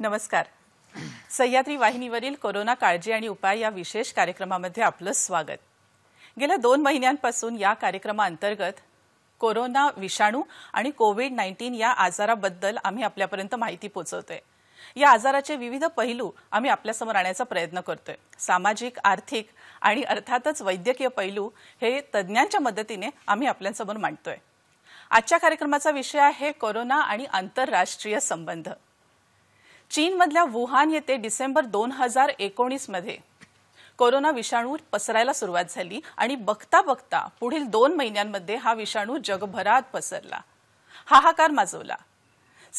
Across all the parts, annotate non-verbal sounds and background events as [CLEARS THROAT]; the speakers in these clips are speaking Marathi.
नमस्कार सह्याद्री वाहिनीवरील कोरोना काळजी आणि उपाय या विशेष कार्यक्रमामध्ये आपलं स्वागत गेल्या दोन महिन्यांपासून या कार्यक्रमाअंतर्गत कोरोना विषाणू आणि कोविड नाईन्टीन या आजाराबद्दल आम्ही आपल्यापर्यंत माहिती पोहोचवतोय या आजाराचे विविध पैलू आम्ही आपल्यासमोर आणण्याचा प्रयत्न करतोय सामाजिक आर्थिक आणि अर्थातच वैद्यकीय पैलू हे तज्ज्ञांच्या मदतीने आम्ही आपल्यासमोर मांडतोय आजच्या कार्यक्रमाचा विषय आहे कोरोना आणि आंतरराष्ट्रीय संबंध चीनमधल्या वुहान येथे डिसेंबर दोन हजार एकोणीसमध्ये कोरोना विषाणू पसरायला सुरुवात झाली आणि बघता बघता पुढील दोन महिन्यांमध्ये हा विषाणू जगभरात पसरला हाहाकार माजवला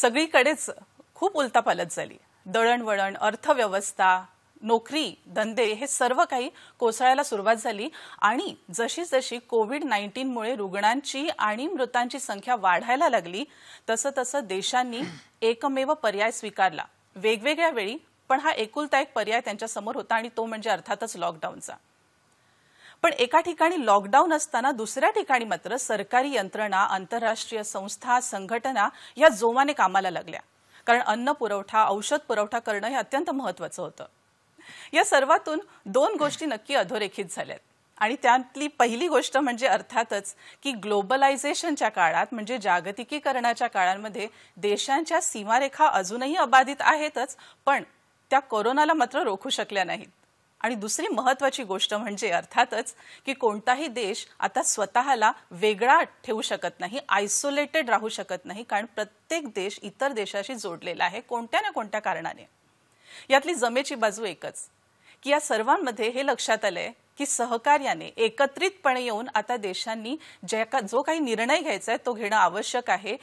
सगळीकडेच खूप उलतापालत झाली दळणवळण अर्थव्यवस्था नोकरी धंदे हे सर्व काही कोसळायला सुरुवात झाली आणि जशी जशी कोविड नाईन्टीनमुळे रुग्णांची आणि मृतांची संख्या वाढायला लागली तसं तसं देशांनी एकमेव पर्याय स्वीकारला वेगवेगळ्या वेळी पण हा एकुलता एक पर्याय त्यांच्यासमोर होता आणि तो म्हणजे अर्थातच लॉकडाऊनचा पण एका ठिकाणी लॉकडाऊन असताना दुसऱ्या ठिकाणी मात्र सरकारी यंत्रणा आंतरराष्ट्रीय संस्था संघटना या जोमाने कामाला लागल्या कारण अन्न पुरवठा औषध पुरवठा करणं हे अत्यंत महत्वाचं होतं या सर्वातून दोन गोष्टी नक्की अधोरेखित झाल्यात आणि त्यातली पहिली गोष्ट म्हणजे अर्थातच की ग्लोबलायझेशनच्या काळात म्हणजे जागतिकीकरणाच्या काळांमध्ये देशांच्या सीमारेखा अजूनही अबाधित आहेतच पण त्या कोरोनाला मात्र रोखू शकल्या नाहीत आणि दुसरी महत्वाची गोष्ट म्हणजे अर्थातच की कोणताही देश आता स्वतःला वेगळा ठेवू शकत नाही आयसोलेटेड राहू शकत नाही कारण प्रत्येक देश इतर देशाशी जोडलेला आहे कोणत्या ना कोणत्या कारणाने यातली जमेची बाजू एकच की या सर्वांमध्ये हे लक्षात आलंय की सहकार्याने एकत्रितपणे येऊन आता देशांनी का जो काही निर्णय घ्यायचा आहे तो घेणं आवश्यक आहे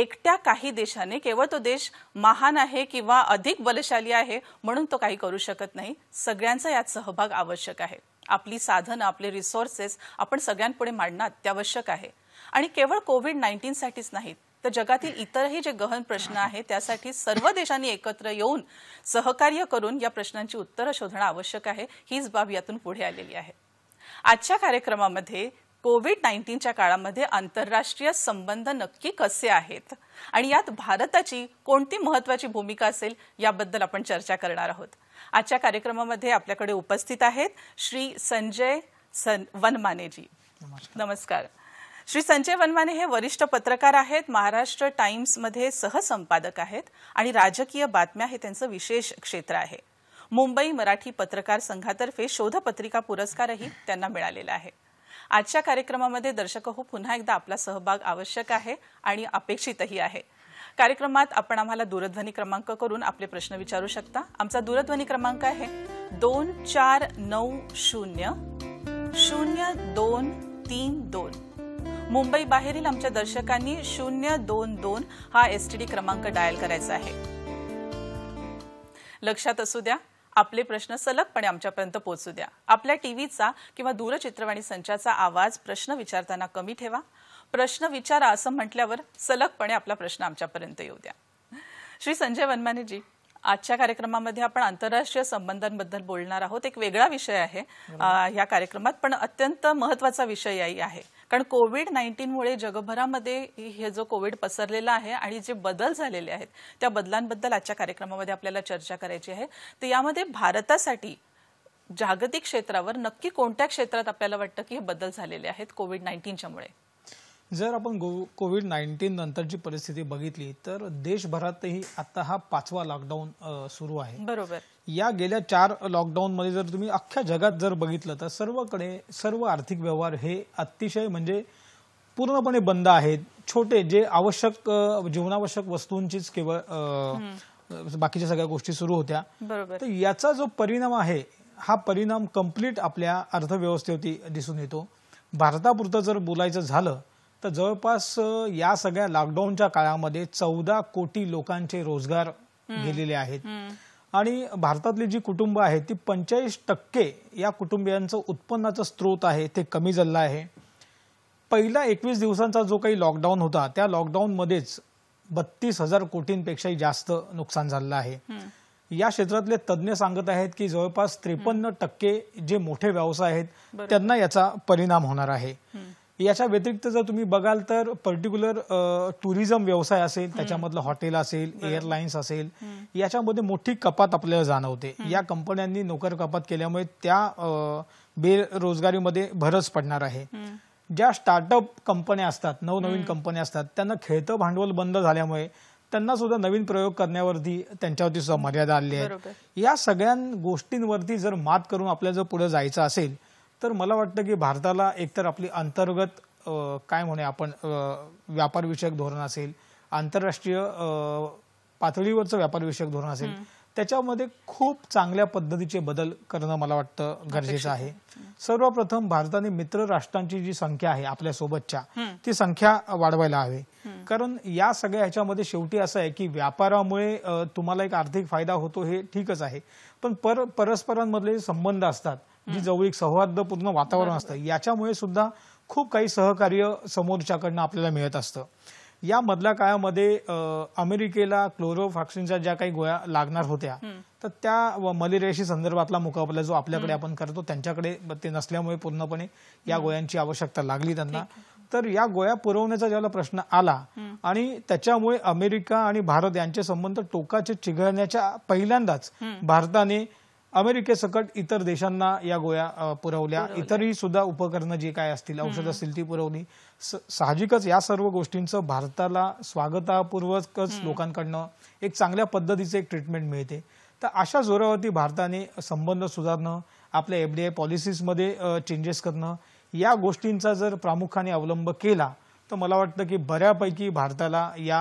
एकट्या काही देशाने केवळ तो देश महान आहे किंवा अधिक बलशाली आहे म्हणून तो काही करू शकत नाही सगळ्यांचा यात सहभाग आवश्यक आहे आपली साधनं आपले रिसोर्सेस आपण सगळ्यांपुढे मांडणं अत्यावश्यक आहे आणि केवळ कोविड नाईन्टीनसाठीच नाहीत तर जगातील इतरही जे गहन प्रश्न आहेत त्यासाठी सर्व देशांनी एकत्र येऊन सहकार्य करून या प्रश्नांची उत्तरं शोधणं आवश्यक आहे हीच बाब यातून पुढे आलेली आहे आजच्या कार्यक्रमामध्ये कोविड नाईन्टीनच्या काळामध्ये आंतरराष्ट्रीय संबंध नक्की कसे आहेत आणि यात भारताची कोणती महत्वाची भूमिका असेल याबद्दल आपण चर्चा करणार आहोत आजच्या कार्यक्रमामध्ये आपल्याकडे उपस्थित आहेत श्री संजय सन वनमानेजी नमस्कार श्री संजय वनवाने हे वरिष्ठ पत्रकार आहेत महाराष्ट्र मध्ये सहसंपादक आहेत आणि राजकीय बातम्या हे त्यांचं विशेष क्षेत्र आहे मुंबई मराठी पत्रकार संघातर्फे शोधपत्रिका पुरस्कारही त्यांना मिळालेला आहे आजच्या कार्यक्रमामध्ये दर्शक हो पुन्हा एकदा आपला सहभाग आवश्यक आहे आणि अपेक्षितही आहे कार्यक्रमात आपण आम्हाला दूरध्वनी क्रमांक करून आपले प्रश्न विचारू शकता आमचा दूरध्वनी क्रमांक आहे दोन चार नऊ शून्य शून्य दोन तीन दोन मुंबई बाहेरील आमच्या दर्शकांनी शून्य दोन दोन हा एसटीडी क्रमांक डायल करायचा आहे लक्षात असू द्या आपले प्रश्न सलगपणे आमच्यापर्यंत पोहोचू द्या आपल्या टीव्हीचा किंवा दूरचित्रवाणी संचाचा आवाज प्रश्न विचारताना कमी ठेवा प्रश्न विचारा असं म्हटल्यावर सलगपणे आपला प्रश्न आमच्यापर्यंत येऊ द्या श्री संजय वनमानेजी आजच्या कार्यक्रमामध्ये आपण आंतरराष्ट्रीय संबंधांबद्दल बोलणार आहोत एक वेगळा विषय आहे या कार्यक्रमात पण अत्यंत महत्वाचा विषय आहे कारण कोविड नाईन्टीनमुळे जगभरामध्ये हे जो कोविड पसरलेला आहे आणि जे बदल झालेले आहेत त्या बदलांबद्दल आजच्या कार्यक्रमामध्ये आपल्याला चर्चा करायची आहे तर यामध्ये भारतासाठी जागतिक क्षेत्रावर नक्की कोणत्या क्षेत्रात आपल्याला वाटतं की हे बदल झालेले आहेत कोविड नाईन्टीनच्यामुळे जर आपण कोविड नाईन्टीन नंतरची परिस्थिती बघितली तर देशभरातही आता हा पाचवा लॉकडाऊन सुरू आहे बरोबर या गेल्या चार लॉकडाऊन मध्ये जर तुम्ही अख्ख्या जगात जर बघितलं तर सर्वकडे सर्व आर्थिक व्यवहार हे अतिशय म्हणजे पूर्णपणे बंद आहेत छोटे जे आवश्यक जीवनावश्यक वस्तूंचीच केवळ बाकीच्या सगळ्या गोष्टी सुरू होत्या तर याचा जो परिणाम आहे हा परिणाम कम्प्लीट आपल्या अर्थव्यवस्थेवरती दिसून येतो भारतापुरतं जर बोलायचं झालं तर जवळपास या सगळ्या लॉकडाऊनच्या काळामध्ये चौदा कोटी लोकांचे रोजगार गेलेले आहेत आणि भारतातली जी कुटुंब आहेत ती पंचेचाळीस टक्के या कुटुंबियांचं उत्पन्नाचं स्रोत आहे ते कमी झालं आहे पहिला एकवीस दिवसांचा जो काही लॉकडाऊन होता त्या लॉकडाऊनमध्येच बत्तीस हजार कोटींपेक्षाही जास्त नुकसान झालं आहे या क्षेत्रातले तज्ज्ञ सांगत आहेत की जवळपास त्रेपन्न टक्के जे मोठे व्यवसाय आहेत त्यांना याचा परिणाम होणार आहे याच्या व्यतिरिक्त जर तुम्ही बघाल तर पर्टिक्युलर टुरिझम व्यवसाय असेल त्याच्यामधलं हॉटेल असेल एअरलाइन्स असेल याच्यामध्ये मोठी कपात आपल्याला जाणवते या कंपन्यांनी नोकर कपात केल्यामुळे त्या बेरोजगारीमध्ये भरच पडणार आहे ज्या स्टार्टअप कंपन्या असतात नवनवीन कंपन्या असतात त्यांना खेळतं भांडवल बंद झाल्यामुळे त्यांना सुद्धा नवीन प्रयोग करण्यावरती त्यांच्यावरती सुद्धा मर्यादा आली आहे या सगळ्या गोष्टींवरती जर मात करून आपल्याला जर पुढे जायचं असेल तर मला वाटतं की भारताला एकतर आपली अंतर्गत काय म्हणे आपण व्यापारविषयक धोरण असेल आंतरराष्ट्रीय पातळीवरचं व्यापारविषयक धोरण असेल त्याच्यामध्ये खूप चांगल्या पद्धतीचे बदल करणं मला वाटतं गरजेचं आहे सर्वप्रथम भारताने मित्र राष्ट्रांची जी संख्या आहे आपल्या सोबतच्या ती संख्या वाढवायला हवी कारण या सगळ्या ह्याच्यामध्ये शेवटी असं आहे की व्यापारामुळे तुम्हाला एक आर्थिक फायदा होतो हे ठीकच आहे पण पर परस्परांमधले संबंध असतात जी जवळीक सौहार्दपूर्ण वातावरण असतं याच्यामुळे सुद्धा खूप काही सहकार्य समोरच्याकडनं आपल्याला मिळत असतं या मधल्या काळामध्ये अमेरिकेला क्लोरोफॅक्सिनच्या ज्या काही गोळ्या लागणार होत्या तर त्या मलेरियाशी संदर्भातला मुकाबला जो आपल्याकडे आपण करतो त्यांच्याकडे ते नसल्यामुळे पूर्णपणे या गोळ्यांची आवश्यकता लागली त्यांना तर या गोळ्या पुरवण्याचा ज्याला प्रश्न आला आणि त्याच्यामुळे अमेरिका आणि भारत यांचे संबंध टोकाचे चिघळण्याच्या पहिल्यांदाच भारताने अमेरिकेसकट इतर देशांना या गोळ्या पुरवल्या इतरही सुद्धा उपकरणं जी काय असतील औषध असतील ती पुरवली साहजिकच या सर्व गोष्टींचं भारताला स्वागतापूर्वकच लोकांकडनं एक चांगल्या पद्धतीचं एक ट्रीटमेंट मिळते तर अशा जोरावरती भारताने संबंध सुधारणं आपल्या एफडीआय पॉलिसीजमध्ये चेंजेस करणं या गोष्टींचा जर प्रामुख्याने अवलंब केला तर मला वाटतं की बऱ्यापैकी भारताला या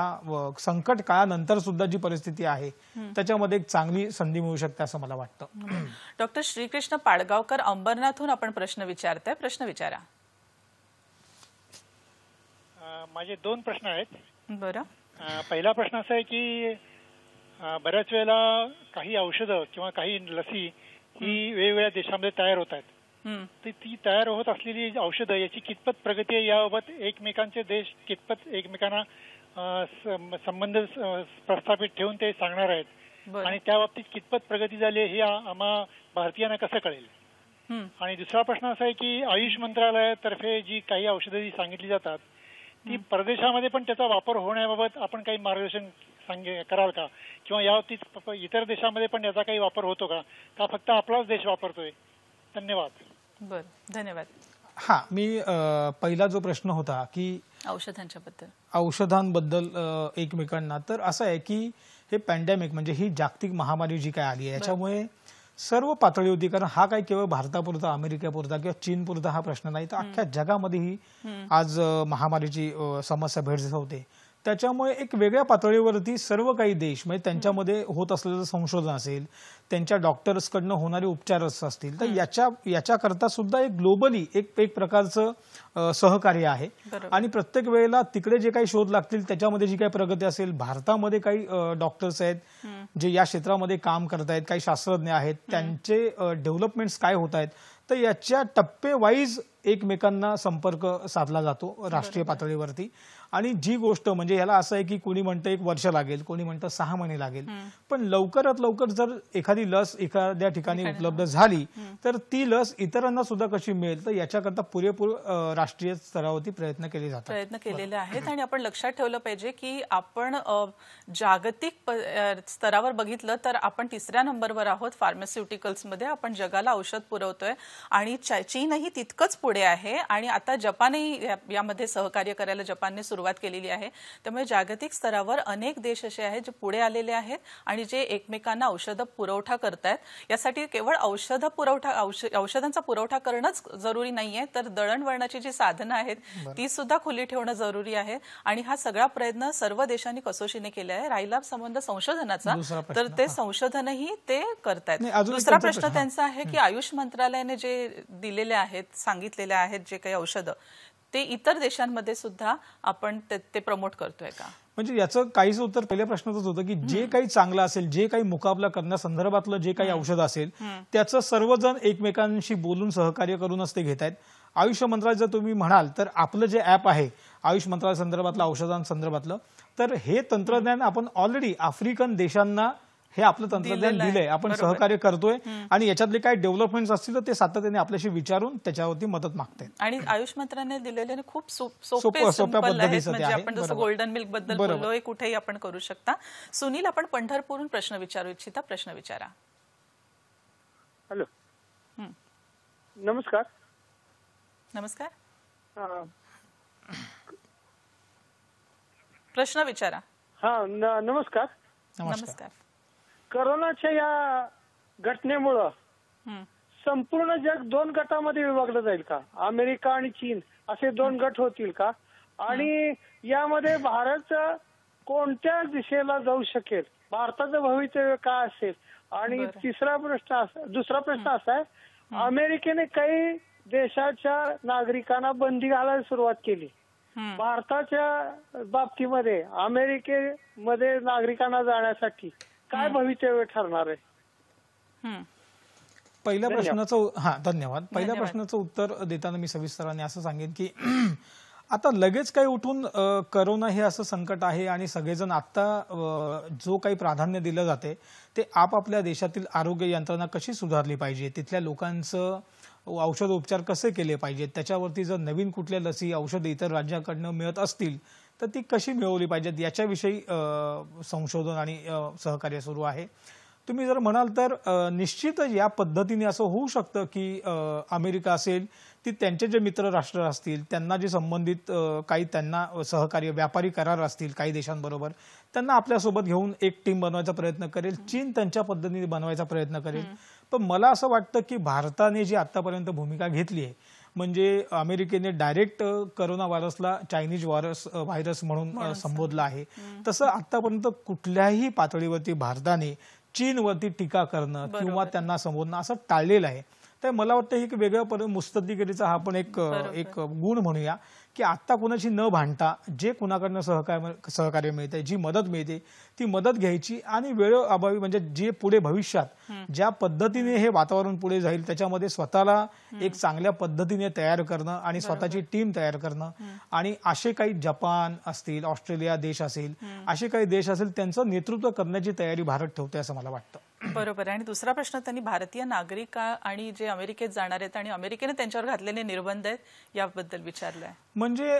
संकट काळानंतर सुद्धा जी परिस्थिती आहे त्याच्यामध्ये एक चांगली संधी मिळू शकते असं मला वाटतं डॉक्टर श्रीकृष्ण पाडगावकर अंबरनाथहून आपण प्रश्न विचारताय प्रश्न विचारा माझे दोन प्रश्न आहेत बरं पहिला प्रश्न असा आहे की बऱ्याच वेळेला काही औषधं किंवा काही लसी ही वेगवेगळ्या देशामध्ये तयार होत आहेत ती ती तयार होत असलेली औषधं याची कितपत प्रगती आहे याबाबत एकमेकांचे देश कितपत एकमेकांना संबंध प्रस्थापित ठेवून ते सांगणार आहेत आणि त्या बाबतीत कितपत प्रगती झाली हे आम्हा भारतीयांना कसं कळेल आणि दुसरा प्रश्न असा आहे की आयुष मंत्रालयातर्फे जी काही औषधं जी सांगितली जातात ती परदेशामध्ये पण त्याचा वापर होण्याबाबत आपण काही मार्गदर्शन सांगे कराल का किंवा बाबतीत इतर देशामध्ये पण याचा काही वापर होतो का का फक्त आपलाच देश वापरतोय धन्यवाद बर धन्यवाद हा मी पहिला जो प्रश्न होता की औषधांच्या बद्दल औषधांबद्दल एकमेकांना तर असं आहे की हे पॅन्डेमिक म्हणजे ही जागतिक महामारी जी काय आली आहे याच्यामुळे सर्व पातळी होती कारण हा काही केवळ भारतापुरता अमेरिकेपुरता किंवा चीनपुरता हा प्रश्न नाही तर अख्ख्या जगामध्ये ही आज महामारीची समस्या भेट होते त्याच्यामुळे एक वेगळ्या पातळीवरती सर्व काही देश म्हणजे त्यांच्यामध्ये होत असलेलं संशोधन असेल त्यांच्या डॉक्टर्सकडनं होणारे उपचार असतील तर याच्या याच्याकरता सुद्धा एक ग्लोबली एक एक प्रकारचं सहकार्य आहे आणि प्रत्येक वेळेला तिकडे जे काही शोध लागतील त्याच्यामध्ये जी काही प्रगती असेल भारतामध्ये काही डॉक्टर्स आहेत जे या क्षेत्रामध्ये काम करतायत काही शास्त्रज्ञ आहेत त्यांचे डेव्हलपमेंट्स काय होत आहेत तर याच्या टप्पेवाईज एकमेकांना संपर्क साधला जातो राष्ट्रीय पातळीवरती आणि जी गोष्ट म्हणजे याला असं आहे की कोणी म्हणतं एक वर्ष लागेल कोणी म्हणतं सहा महिने लागेल पण लवकरात लवकर जर एखादी लस एखाद्या ठिकाणी उपलब्ध झाली तर ती लस इतरांना सुद्धा कशी मिळेल तर याच्याकरता पुरेपूर राष्ट्रीय स्तरावरती प्रयत्न केले जातात प्रयत्न केलेले आहेत आणि आपण लक्षात ठेवलं पाहिजे की आपण जागतिक स्तरावर बघितलं तर आपण तिसऱ्या नंबरवर आहोत फार्मास्युटिकल्समध्ये आपण जगाला औषध पुरवतोय आणि चीनही तितकंच पुढे आहे आणि आता जपानही यामध्ये सहकार्य करायला जपानने सुरू सुरुवात केलेली आहे त्यामुळे जागतिक स्तरावर अनेक देश असे आहेत जे पुढे आलेले आहेत आणि जे एकमेकांना औषध पुरवठा करतायत यासाठी केवळ औषध पुरवठा औषधांचा पुरवठा करणंच जरुरी नाहीये तर दळणवळणाची जी साधनं आहेत ती सुद्धा खुली ठेवणं जरुरी आहे आणि हा सगळा प्रयत्न सर्व देशांनी कसोशीने केला आहे राहिला संबंध संशोधनाचा तर ते संशोधनही ते करतायत दुसरा प्रश्न त्यांचा आहे की आयुष मंत्रालयाने जे दिलेले आहेत सांगितलेले आहेत जे काही औषधं ते इतर देशांमध्ये सुद्धा आपण ते प्रमोट करतोय का म्हणजे याचं काहीच उत्तर पहिल्या प्रश्नाच होतं की जे काही चांगलं असेल जे काही मुकाबला करण्यासंदर्भातलं जे काही औषध असेल त्याचं सर्वजण एकमेकांशी बोलून सहकार्य करूनच ते घेत आहेत आयुष मंत्रालय जर तुम्ही म्हणाल तर आपलं जे ऍप आहे आयुष मंत्रालयासंदर्भातलं औषधांसंदर्भातलं तर हे तंत्रज्ञान आपण ऑलरेडी आफ्रिकन देशांना हे आपलं तंत्रज्ञान दिलंय आपण सहकार्य करतोय आणि याच्यातले काय डेव्हलपमेंट असतील तर ते सातत्याने आपल्याशी विचारून त्याच्यावरती मदत मागते आणि आयुष मंत्र्याने दिलेले खूप सोप्या पद्धतीचं म्हणजे आपण जसं गोल्डन मिल्क बद्दल बोललो कुठेही आपण करू शकता सुनील आपण पंढरपूरून प्रश्न विचारू इच्छिता प्रश्न विचारा हॅलो नमस्कार नमस्कार प्रश्न विचारा हा नमस्कार नमस्कार करोनाच्या या घटनेमुळं संपूर्ण जग दोन गटामध्ये विभागलं जाईल का अमेरिका आणि चीन असे दोन गट होतील का आणि यामध्ये भारत कोणत्या दिशेला जाऊ शकेल भारताचं भवितव्य काय असेल आणि तिसरा प्रश्न असा दुसरा प्रश्न असा आहे अमेरिकेने काही देशाच्या नागरिकांना बंदी घालायला सुरुवात केली भारताच्या बाबतीमध्ये अमेरिकेमध्ये नागरिकांना जाण्यासाठी काय भवितव्य ठरणार आहे पहिल्या प्रश्नाचं हा धन्यवाद पहिल्या प्रश्नाचं उत्तर देताना मी सविस्तरांनी असं सांगेन की [CLEARS THROAT] आता लगेच काही उठून करोना हे असं संकट आहे आणि सगळेजण आता जो काही प्राधान्य दिलं जाते ते आपापल्या देशातील आरोग्य यंत्रणा कशी सुधारली पाहिजे तिथल्या लोकांचं औषध उपचार कसे केले पाहिजेत त्याच्यावरती जर नवीन कुठल्या लसी औषध इतर राज्याकडनं मिळत असतील तर ती कशी मिळवली पाहिजेत याच्याविषयी संशोधन आणि सहकार्य सुरू आहे तुम्ही जर म्हणाल तर निश्चितच या पद्धतीने असं होऊ शकतं की अमेरिका असेल ती त्यांचे जे मित्र राष्ट्र असतील त्यांना जे संबंधित काही त्यांना सहकार्य व्यापारी करार असतील काही देशांबरोबर त्यांना आपल्यासोबत घेऊन एक टीम बनवायचा प्रयत्न करेल चीन त्यांच्या पद्धतीने बनवायचा प्रयत्न करेल पण मला असं वाटतं की भारताने जी आतापर्यंत भूमिका घेतली आहे म्हणजे अमेरिकेने डायरेक्ट करोना व्हायरसला चायनीज व्हायरस व्हायरस म्हणून संबोधला आहे तसं आतापर्यंत कुठल्याही पातळीवरती भारताने चीनवरती टीका करणं किंवा त्यांना संबोधणं असं टाळलेलं आहे तर मला वाटतं एक वेगळ्या मुस्तदीगिरीचा हा पण एक एक गुण म्हणूया की आत्ता कुणाशी न भांडता जे कुणाकडनं सहकार्य सहकार्य मिळते जी मदत मिळते ती मदत घ्यायची आणि वेळ अभावी म्हणजे जे पुढे भविष्यात ज्या पद्धतीने हे वातावरण पुढे जाईल त्याच्यामध्ये स्वतःला एक चांगल्या पद्धतीने तयार करणं आणि स्वतःची टीम तयार करणं आणि असे काही जपान असतील ऑस्ट्रेलिया देश असेल असे काही देश असेल त्यांचं नेतृत्व करण्याची तयारी भारत ठेवते असं मला वाटतं बरोबर आणि दुसरा प्रश्न त्यांनी भारतीय नागरिक आणि जे अमेरिकेत जाणार आहेत आणि अमेरिकेने त्यांच्यावर घातलेले निर्बंध आहेत याबद्दल विचारलंय म्हणजे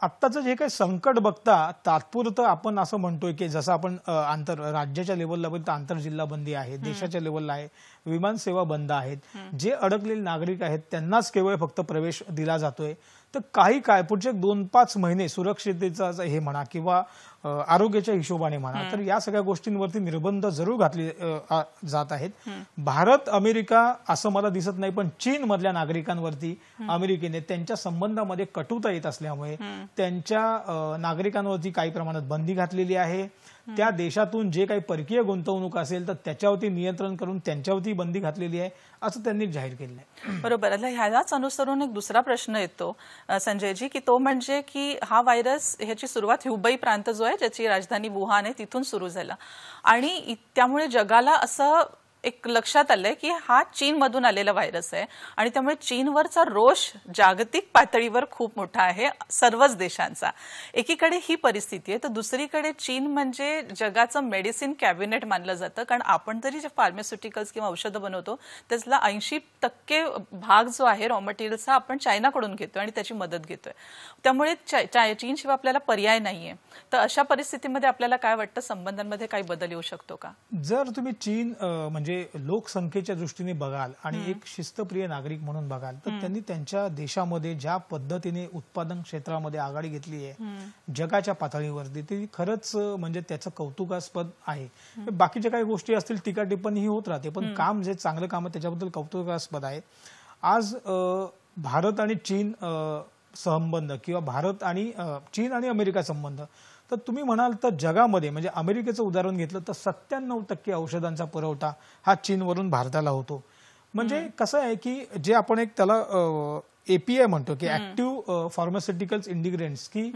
आत्ताचं जे काही संकट बघता तात्पुरतं आपण असं म्हणतोय की जसं आपण आंतर राज्याच्या लेवलला बघितलं आंतरजिल्हा बंदी आहे देशाच्या लेवलला आहे विमान सेवा बंद आहेत जे अडकलेले नागरिक आहेत त्यांनाच केवळ फक्त प्रवेश दिला जातोय तर काही काय पुढचे दोन पाच महिने सुरक्षिततेचा हे म्हणा किंवा आरोग्याच्या हिशोबाने म्हणा तर या सगळ्या गोष्टींवरती निर्बंध जरूर घातले जात आहेत भारत अमेरिका असं मला दिसत नाही पण चीन मधल्या नागरिकांवरती अमेरिकेने त्यांच्या संबंधामध्ये कटुता येत असल्यामुळे त्यांच्या नागरिकांवरती काही प्रमाणात बंदी घातलेली आहे त्या देशातून जे काही परकीय गुंतवणूक असेल तर त्याच्यावरती नियंत्रण करून त्यांच्यावरती बंदी घातलेली आहे असं त्यांनी जाहीर केलंय आहे बरोबर आता ह्यालाच अनुसरून एक दुसरा प्रश्न येतो संजयजी की तो म्हणजे की हा व्हायरस ह्याची सुरुवात हुबई प्रांत जो आहे ज्याची राजधानी वुहान आहे तिथून सुरू झाला आणि त्यामुळे जगाला असं एक लक्षात आलंय की हा चीनमधून आलेला व्हायरस आहे आणि त्यामुळे चीनवरचा रोष जागतिक पातळीवर खूप मोठा आहे सर्वच देशांचा एकीकडे ही परिस्थिती आहे तर दुसरीकडे चीन म्हणजे जगाचं मेडिसिन कॅबिनेट मानलं जातं कारण आपण जरी जे फार्मास्युटिकल्स किंवा औषधं बनवतो त्यातला ऐंशी टक्के भाग जो आहे रॉ मटेरियलचा आपण चायनाकडून घेतोय आणि त्याची मदत घेतोय त्यामुळे चीनशिवाय आपल्याला पर्याय नाहीये तर अशा परिस्थितीमध्ये आपल्याला काय वाटतं संबंधांमध्ये काही बदल येऊ शकतो का जर तुम्ही चीन म्हणजे म्हणजे लोकसंख्येच्या दृष्टीने बघाल आणि एक शिस्तप्रिय नागरिक म्हणून बघाल तर त्यांनी त्यांच्या देशामध्ये ज्या पद्धतीने उत्पादन क्षेत्रामध्ये आघाडी घेतली आहे जगाच्या पातळीवरती ती खरंच म्हणजे त्याचं कौतुकास्पद आहे बाकीच्या काही गोष्टी असतील टीका टिप्पणी ही होत राहते पण काम जे चांगलं काम आहे त्याच्याबद्दल कौतुकास्पद आहे आज भारत आणि चीन संबंध किंवा भारत आणि चीन आणि अमेरिका संबंध तर तुम्ही म्हणाल तर जगामध्ये म्हणजे अमेरिकेचं उदाहरण घेतलं तर सत्त्याण्णव टक्के औषधांचा पुरवठा हा चीनवरून भारताला होतो म्हणजे कसं आहे की जे आपण एक त्याला एपीआय म्हणतो की ऍक्टिव्ह फार्मास्युटिकल्स इंडिग्रेंट्स की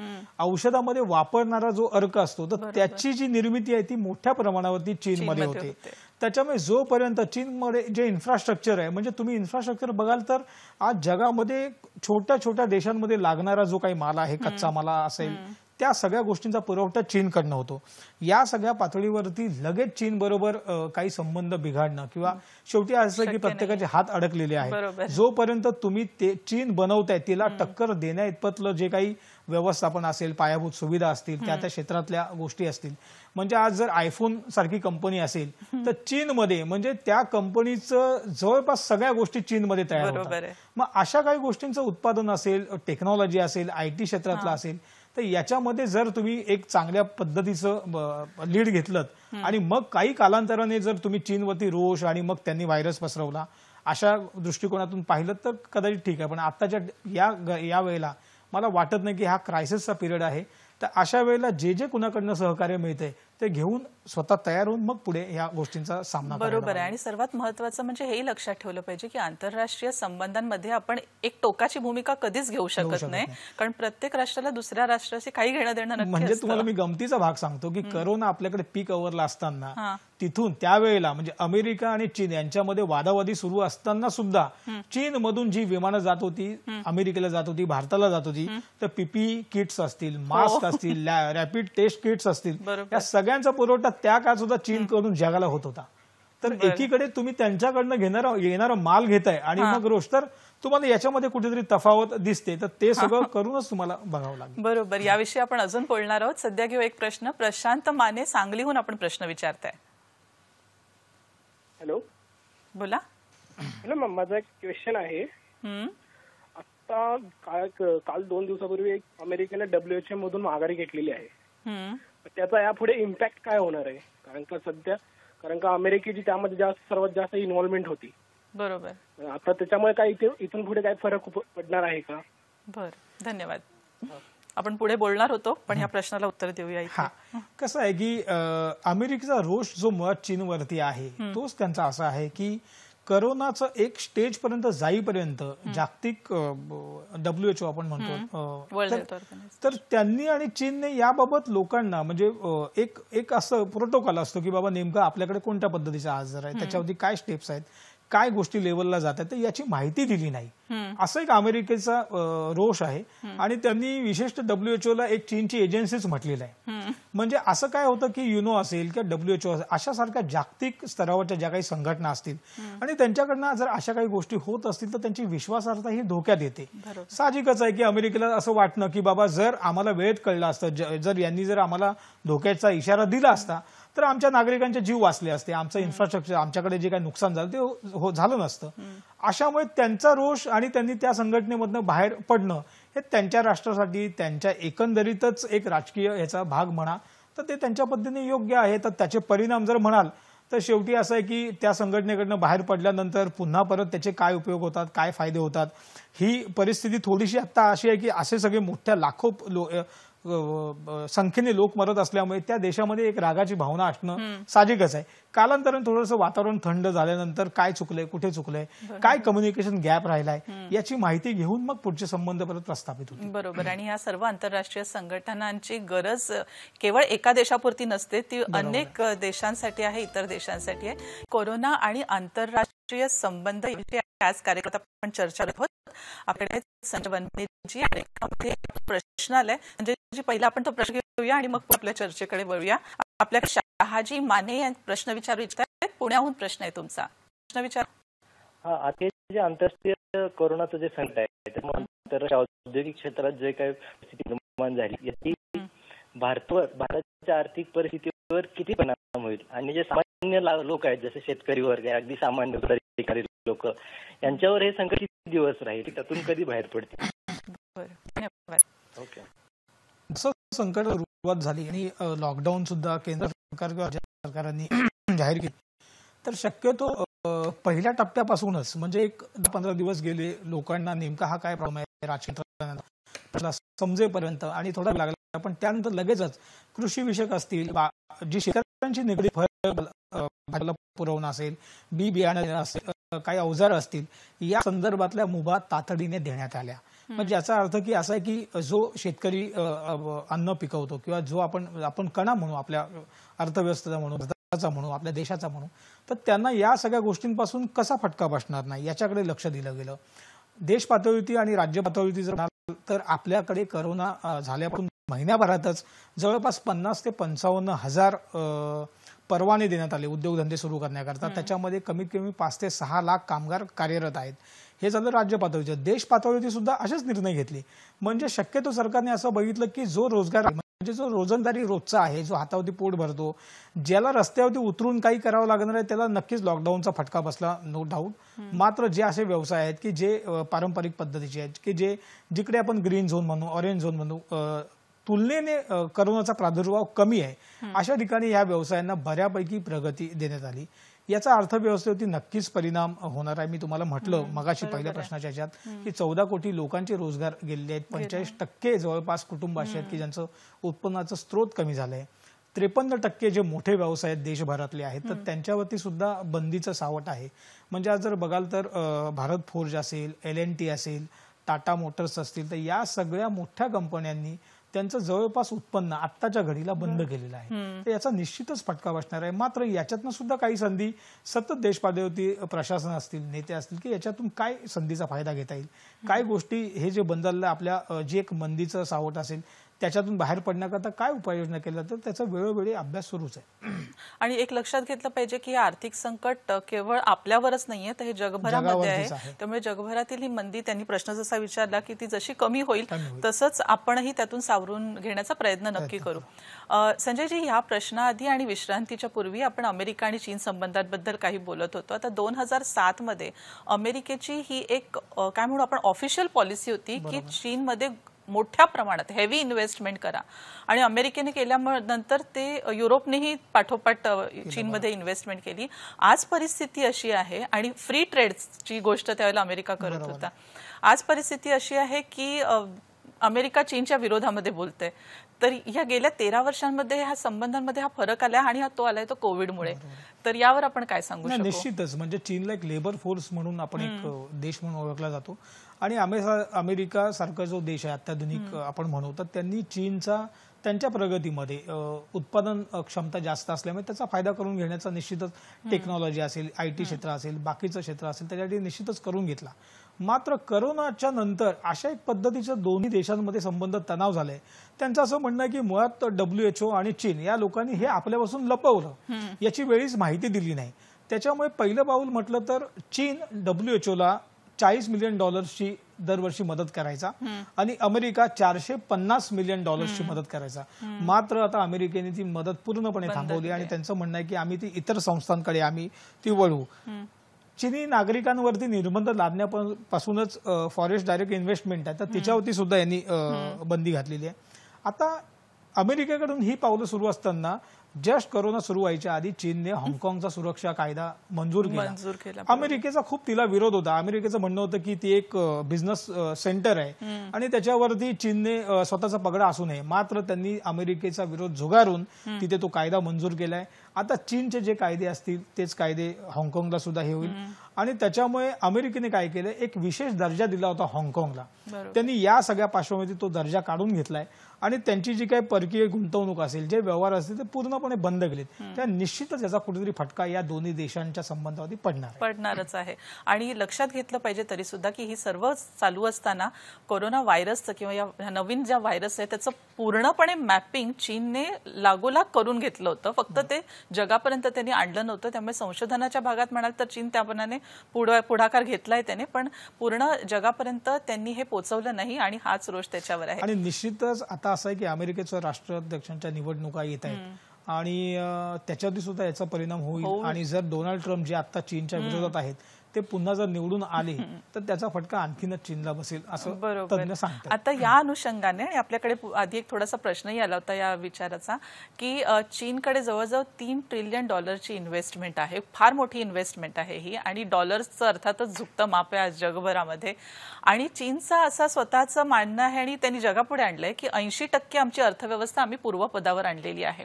औषधामध्ये वापरणारा जो अर्क असतो तर त्याची जी निर्मिती आहे ती मोठ्या प्रमाणावरती चीनमध्ये होते त्याच्यामुळे जोपर्यंत चीनमध्ये जे इन्फ्रास्ट्रक्चर आहे म्हणजे तुम्ही इन्फ्रास्ट्रक्चर बघाल तर आज जगामध्ये छोट्या छोट्या देशांमध्ये लागणारा जो काही माल आहे कच्चा माल असेल त्या सगळ्या गोष्टींचा पुरवठा चीनकडनं होतो या सगळ्या पातळीवरती लगेच चीन बरोबर काही संबंध बिघाडणं किंवा शेवटी असं की प्रत्येकाचे हात अडकलेले आहेत जोपर्यंत तुम्ही ते चीन बनवताय तिला टक्कर देण्या इतपतलं जे काही व्यवस्थापन असेल पायाभूत सुविधा असतील त्या त्या क्षेत्रातल्या गोष्टी असतील म्हणजे आज जर आयफोन सारखी कंपनी असेल तर चीनमध्ये म्हणजे त्या कंपनीचं जवळपास सगळ्या गोष्टी चीनमध्ये तयार होतात मग अशा काही गोष्टींचं उत्पादन असेल टेक्नॉलॉजी असेल आयटी टी क्षेत्रातलं असेल तर याच्यामध्ये जर तुम्ही एक चांगल्या पद्धतीचं लीड घेतलं आणि मग काही कालांतराने जर तुम्ही चीनवरती रोष आणि मग त्यांनी व्हायरस पसरवला अशा दृष्टिकोनातून पाहिलं तर कदाचित ठीक आहे पण आत्ताच्या या या वेळेला मला वाटत नाही की हा क्रायसिसचा पिरियड आहे तर अशा वेळेला जे जे कुणाकडनं सहकार्य मिळते ते घेऊन स्वतः तयार होऊन मग पुढे या गोष्टींचा सामना बरोबर आहे आणि सर्वात महत्वाचं म्हणजे हे लक्षात ठेवलं पाहिजे की आंतरराष्ट्रीय संबंधांमध्ये आपण एक टोकाची भूमिका कधीच घेऊ शकत नाही कारण प्रत्येक राष्ट्राला दुसऱ्या राष्ट्राशी काही घेणं देणं म्हणजे तुम्हाला मी गमतीचा भाग सांगतो की करोना आपल्याकडे पीक अवरला असताना तिथून त्यावेळेला म्हणजे अमेरिका आणि चीन यांच्यामध्ये वादावादी सुरू असताना सुद्धा चीन मधून जी विमानं जात होती अमेरिकेला जात होती भारताला जात होती तर पीपी किट्स असतील हो. मास्क असतील रॅपिड टेस्ट किट्स असतील या सगळ्यांचा पुरवठा त्या काळ सुद्धा चीन करून जगाला होत होता तर एकीकडे तुम्ही त्यांच्याकडनं घेणार येणारा माल घेताय आणि मग रोस्टर तुम्हाला याच्यामध्ये कुठेतरी तफावत दिसते तर ते सगळं करूनच तुम्हाला बघावं लागेल बरोबर याविषयी आपण अजून बोलणार आहोत सध्या घेऊ एक प्रश्न प्रशांत माने सांगलीहून आपण प्रश्न विचारताय हॅलो बोला हॅलो मॅम माझा एक क्वेश्चन आहे आता काल दोन दिवसापूर्वी एक अमेरिकेने डब्ल्यूएच मधून माघारी घेतलेली आहे त्याचा यापुढे इम्पॅक्ट काय होणार आहे कारण का सध्या कारण का अमेरिकेची त्यामध्ये जास्त सर्वात जास्त इन्व्हॉल्वमेंट होती बरोबर आता त्याच्यामुळे काय इथे इथून पुढे काय फरक पडणार आहे का बर धन्यवाद आपण पुढे बोलणार होतो पण या प्रश्नाला उत्तर देऊया कसं आहे की अमेरिकेचा रोष जो मुळात चीनवरती आहे तोच त्यांचा असा आहे की करोनाचं एक पर्यंत जाईपर्यंत जागतिक डब्ल्यू एच ओ आपण म्हणतो तर, त्यांनी आणि चीनने याबाबत लोकांना म्हणजे एक एक असं प्रोटोकॉल असतो की बाबा नेमका आपल्याकडे कोणत्या पद्धतीचा आजार आहे त्याच्यावरती काय स्टेप्स आहेत काय गोष्टी लेवलला जात आहेत याची माहिती दिली नाही असं एक अमेरिकेचा रोष आहे आणि त्यांनी विशेष डब्ल्यूएचओला एक चीनची एजन्सीच म्हटलेलं आहे म्हणजे असं काय होतं की युनो असेल किंवा डब्ल्यूएचओ असेल अशा सारख्या जागतिक स्तरावरच्या ज्या काही संघटना असतील आणि त्यांच्याकडनं जर अशा काही गोष्टी होत असतील तर त्यांची विश्वासार्हता ही धोक्यात येते साहजिकच आहे की अमेरिकेला असं वाटणं की बाबा जर आम्हाला वेळेत कळलं असतं जर यांनी जर आम्हाला धोक्याचा इशारा दिला असता तर आमच्या नागरिकांचे जीव वाचले असते आमचं इन्फ्रास्ट्रक्चर आमच्याकडे जे काही नुकसान झालं ते हो, हो झालं नसतं अशामुळे त्यांचा रोष आणि त्यांनी त्या संघटनेमधनं बाहेर पडणं हे त्यांच्या राष्ट्रासाठी त्यांच्या एकंदरीतच एक राजकीय याचा भाग म्हणा तर ते त्यांच्या पद्धतीने योग्य आहे तर त्याचे परिणाम जर म्हणाल तर शेवटी असं आहे की त्या संघटनेकडनं बाहेर पडल्यानंतर पुन्हा परत त्याचे काय उपयोग होतात काय फायदे होतात ही परिस्थिती थोडीशी आत्ता अशी आहे की असे सगळे मोठ्या लाखो संख्येने लोक मरत असल्यामुळे त्या देशामध्ये एक रागाची भावना असणं साजिकच आहे कालांतरण थोडंसं वातावरण थंड झाल्यानंतर काय चुकलंय कुठे चुकलंय काय कम्युनिकेशन गॅप राहिलाय याची माहिती घेऊन मग पुढचे संबंध परत प्रस्थापित होते बरोबर आणि या सर्व आंतरराष्ट्रीय संघटनांची गरज केवळ एका देशापुरती नसते ती अनेक देशांसाठी आहे इतर देशांसाठी आहे कोरोना आणि आंतरराष्ट्रीय संबंध आज कार्यक्रमात आपण चर्चा करत आहोत आपल्याकडे संजय बनमिरजी आणि प्रश्नालय म्हणजे जी पहिला आपण तो प्रश्न घेऊया आणि मग आपल्या चर्चेकडे वळूया आपल्याकडे शहाजी माने प्रश्न विचारू इच्छित पुण्याहून प्रश्न आहे तुमचा प्रश्न विचार आता जे आंतरराष्ट्रीय कोरोनाचं जे संकट आहे त्यामुळे आंतरराष्ट्रीय औद्योगिक क्षेत्रात जे काही स्थिती निर्माण झाली याची भारतवर भारताच्या आर्थिक परिस्थिती वर किती परिणाम होईल आणि जे सामान्य लोक आहेत जसे शेतकरी वर्ग आहे अगदी सामान्य अधिकारी लोक यांच्यावर हे संकट किती दिवस राहील त्यातून कधी बाहेर पडतील ओके जसं संकट सुरुवात झाली आणि लॉकडाऊन सुद्धा केंद्र सरकार किंवा राज्य सरकारांनी [CLEARS THROAT] जाहीर केली तर शक्यतो पहिल्या टप्प्यापासूनच म्हणजे एक पंधरा दिवस गेले लोकांना नेमका हा काय प्रॉब्लेम आहे राजकीय समजेपर्यंत आणि थोडा लागला पण त्यानंतर लगेचच विषयक असतील जी शेतकऱ्यांची निगडीत फळ पुरवणं असेल बी बियाणं असेल काही अवजार असतील या संदर्भातल्या मुभा तातडीने देण्यात आल्या म्हणजे याचा अर्थ की असा आहे की जो शेतकरी अन्न पिकवतो किंवा जो आपण आपण कणा म्हणू आपल्या अर्थव्यवस्थेचा म्हणू म्हणू आपल्या देशाचा म्हणू तर त्यांना या सगळ्या गोष्टींपासून कसा फटका बसणार नाही याच्याकडे लक्ष दिलं गेलं देश पातळीवरती आणि राज्य पातळीवरती जर तर आपल्याकडे करोना झाल्यापासून महिन्याभरातच जवळपास पन्नास ते पंचावन्न हजार परवाने देण्यात आले उद्योगधंदे सुरू करण्याकरता त्याच्यामध्ये कमीत कमी पाच ते सहा लाख कामगार कार्यरत आहेत हे झालं राज्य पातळीचं देश पातळीवरती सुद्धा असेच निर्णय घेतले म्हणजे शक्यतो सरकारने असं बघितलं की जो रोजगार म्हणजे जो रोजंदारी रोजचा आहे जो हातावरती पोट भरतो ज्याला रस्त्यावरती उतरून काही करावं लागणार आहे त्याला नक्कीच लॉकडाऊनचा फटका बसला नो डाऊट मात्र जे असे व्यवसाय आहेत की जे पारंपरिक पद्धतीचे आहेत की जे जिकडे आपण ग्रीन झोन म्हणू ऑरेंज झोन म्हणू तुलनेने करोनाचा प्रादुर्भाव कमी आहे अशा ठिकाणी या व्यवसायांना बऱ्यापैकी प्रगती देण्यात आली याचा अर्थव्यवस्थेवरती नक्कीच परिणाम होणार आहे मी तुम्हाला म्हटलं मगाशी पहिल्या प्रश्नाच्या ह्याच्यात की चौदा कोटी लोकांचे रोजगार गेलेले आहेत पंचेचाळीस टक्के जवळपास कुटुंब असे आहेत की ज्यांचं उत्पन्नाचं स्रोत कमी झालं आहे त्रेपन्न टक्के जे मोठे व्यवसाय आहेत देशभरातले आहेत तर त्यांच्यावरती सुद्धा बंदीचं सावट आहे म्हणजे आज जर बघाल तर भारत फोर्ज असेल एल एन टी असेल टाटा मोटर्स असतील तर या सगळ्या मोठ्या कंपन्यांनी त्यांचं जवळपास उत्पन्न आत्ताच्या घडीला बंद केलेलं आहे तर याचा निश्चितच फटका बसणार आहे मात्र याच्यातनं सुद्धा काही संधी सतत देश प्रशासन असतील नेते असतील की याच्यातून काय संधीचा फायदा घेता येईल काय गोष्टी हे जे बंद आपल्या जे एक मंदीचं सावट असेल त्याच्यातून बाहेर पडण्याकरता काय उपाययोजना केल्या तर त्याचा वेळोवेळी अभ्यास सुरूच आहे [CLEARS THROAT] आणि एक लक्षात घेतलं पाहिजे की आर्थिक संकट केवळ आपल्यावरच नाहीये तर हे जगभरामध्ये आहे त्यामुळे जगभरातील ही मंदी त्यांनी प्रश्न जसा विचारला की ती जशी कमी होईल तसंच आपणही त्यातून सावरून घेण्याचा प्रयत्न नक्की करू जी ह्या प्रश्नाआधी आणि विश्रांतीच्या पूर्वी आपण अमेरिका आणि चीन संबंधांबद्दल काही बोलत होतो आता दोन हजार सात मध्ये अमेरिकेची ही एक काय म्हणू आपण ऑफिशियल पॉलिसी होती की चीनमध्ये मोठ्या प्रमाणात हेवी इन्व्हेस्टमेंट करा आणि अमेरिकेने केल्यानंतर ते युरोपनेही पाठोपाठ चीनमध्ये इन्व्हेस्टमेंट केली आज परिस्थिती अशी आहे आणि फ्री ट्रेडची गोष्ट त्यावेळेला अमेरिका करत होता आज परिस्थिती अशी आहे की अमेरिका चीनच्या विरोधामध्ये बोलते तर या गेल्या तेरा वर्षांमध्ये ह्या संबंधांमध्ये हा फरक आला आणि हा तो आलाय तो कोविडमुळे तर यावर आपण काय सांगू निश्चितच म्हणजे चीनला एक लेबर फोर्स म्हणून आपण एक देश म्हणून ओळखला जातो आणि अमेरिका सारखा जो देश आहे अत्याधुनिक आपण म्हणू तर त्यांनी चीनचा त्यांच्या प्रगतीमध्ये उत्पादन क्षमता जास्त असल्यामुळे त्याचा फायदा करून घेण्याचा निश्चितच टेक्नॉलॉजी असेल आयटी क्षेत्र असेल बाकीचं क्षेत्र असेल त्याच्यासाठी निश्चितच करून घेतला मात्र करोनाच्या नंतर अशा एक पद्धतीचं दोन्ही देशांमध्ये संबंध तणाव झाले त्यांचं असं म्हणणं की मुळात डब्ल्यूएचओ आणि चीन या लोकांनी हे आपल्यापासून लपवलं याची वेळीच माहिती दिली नाही त्याच्यामुळे पहिलं पाऊल म्हटलं तर चीन डब्ल्यू ला चाळीस मिलियन डॉलर्सची दरवर्षी मदत करायचा आणि अमेरिका चारशे पन्नास मिलियन डॉलर्सची मदत करायचा मात्र आता अमेरिकेने ती मदत पूर्णपणे थांबवली आणि त्यांचं म्हणणं आहे की आम्ही ती इतर संस्थांकडे आम्ही ती वळवू चिनी नागरिकांवरती निर्बंध लादण्यापासूनच फॉरेस्ट डायरेक्ट इन्व्हेस्टमेंट आहे तर तिच्यावरती सुद्धा यांनी बंदी घातलेली आहे आता अमेरिकेकडून ही पावलं सुरू असताना जस्ट करोना सुरू व्हायच्या आधी चीनने हाँगकाँगचा सुरक्षा कायदा मंजूर केला अमेरिकेचा खूप तिला विरोध होता अमेरिकेचं म्हणणं होतं की ती एक बिझनेस सेंटर आहे आणि त्याच्यावरती चीनने स्वतःचा पगडा असू नये मात्र त्यांनी अमेरिकेचा विरोध झुगारून तिथे तो कायदा मंजूर केलाय आता चीनचे जे कायदे असतील तेच कायदे हाँगकाँगला सुद्धा हे होईल आणि त्याच्यामुळे अमेरिकेने काय केलं एक विशेष दर्जा दिला होता हाँगकाँगला त्यांनी या सगळ्या पार्श्वभूमीत तो दर्जा काढून घेतलाय आणि त्यांची जी काही परकीय गुंतवणूक असेल जे व्यवहार असतील ते पूर्णपणे बंद केलेत त्या निश्चितच याचा कुठेतरी फटका या दोन्ही देशांच्या संबंधावरती पडणार पडणारच आहे आणि लक्षात घेतलं पाहिजे तरी सुद्धा की ही सर्व चालू असताना कोरोना व्हायरसचं किंवा या नवीन ज्या व्हायरस आहे त्याचं पूर्णपणे मॅपिंग चीनने लागोलाग करून घेतलं होतं फक्त ते जगापर्यंत त्यांनी आणलं नव्हतं त्यामुळे संशोधनाच्या भागात म्हणाल तर चीन त्यापणाने पुढाकार घेतलाय त्याने पण पूर्ण जगापर्यंत त्यांनी हे पोचवलं नाही आणि हाच रोष त्याच्यावर आहे आणि निश्चितच आता असं आहे की अमेरिकेचं राष्ट्राध्यक्षांच्या निवडणुका येत आहेत आणि त्याच्यावरती सुद्धा याचा परिणाम होईल आणि जर डोनाल्ड ट्रम्प जे आता चीनच्या विरोधात आहेत ते पुन्हा जर निवडून आले तर त्याचा फटका आणखीनच चीनला बसेल असं बरोबर आता या अनुषंगाने आपल्याकडे आधी एक थोडासा प्रश्नही आला होता या विचाराचा की चीनकडे जवळजवळ तीन ट्रिलियन डॉलरची इन्व्हेस्टमेंट आहे फार मोठी इन्व्हेस्टमेंट आहे ही आणि डॉलर्सचं अर्थातच झुकतं माप आहे आज जगभरामध्ये आणि चीनचा असा स्वतःचं मानणं आहे आणि त्यांनी जगापुढे आणलंय की ऐंशी टक्के आमची अर्थव्यवस्था आम्ही पूर्वपदावर आणलेली आहे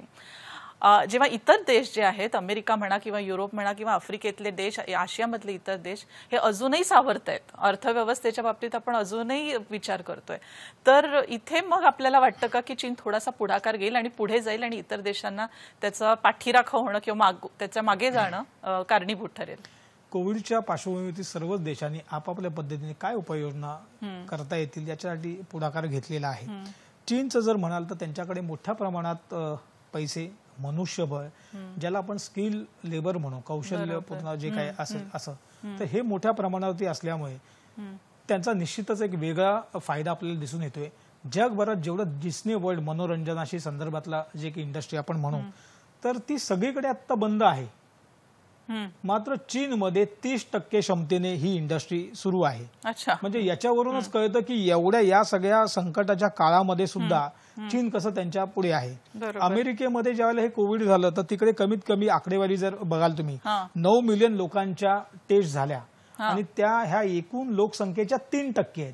जेव्हा इतर देश जे आहेत अमेरिका म्हणा किंवा युरोप म्हणा किंवा आफ्रिकेतले देश आशियामधले इतर देश हे अजूनही सावरत आहेत अर्थव्यवस्थेच्या बाबतीत आपण अजूनही विचार करतोय तर इथे मग आपल्याला वाटतं का की चीन थोडासा पुढाकार घेईल आणि पुढे जाईल आणि इतर देशांना त्याचा पाठीराखा होणं किंवा माग त्याच्या मागे जाणं कारणीभूत ठरेल कोविडच्या पार्श्वभूमीवरती सर्वच देशांनी आपापल्या पद्धतीने काय उपाययोजना करता येतील याच्यासाठी पुढाकार घेतलेला आहे चीनचं जर म्हणाल तर त्यांच्याकडे मोठ्या प्रमाणात पैसे मनुष्यबळ ज्याला आपण स्किल लेबर म्हणू कौशल्य पूर्ण जे काही असेल असं तर हे मोठ्या प्रमाणावरती असल्यामुळे त्यांचा निश्चितच एक वेगळा फायदा आपल्याला दिसून येतोय जगभरात जेवढं डिस्नी वर्ल्ड मनोरंजनाशी संदर्भातला जे की इंडस्ट्री आपण म्हणू तर ती सगळीकडे आत्ता बंद आहे मात्र चीनमध्ये तीस टक्के क्षमतेने ही इंडस्ट्री सुरू आहे अच्छा म्हणजे याच्यावरूनच कळतं की एवढ्या या सगळ्या संकटाच्या काळामध्ये सुद्धा चीन कसं त्यांच्या पुढे आहे अमेरिकेमध्ये ज्यावेळेला हे कोविड झालं तर तिकडे कमीत कमी आकडेवारी जर बघाल तुम्ही नऊ मिलियन लोकांच्या टेस्ट झाल्या आणि त्या ह्या एकूण लोकसंख्येच्या तीन टक्के आहेत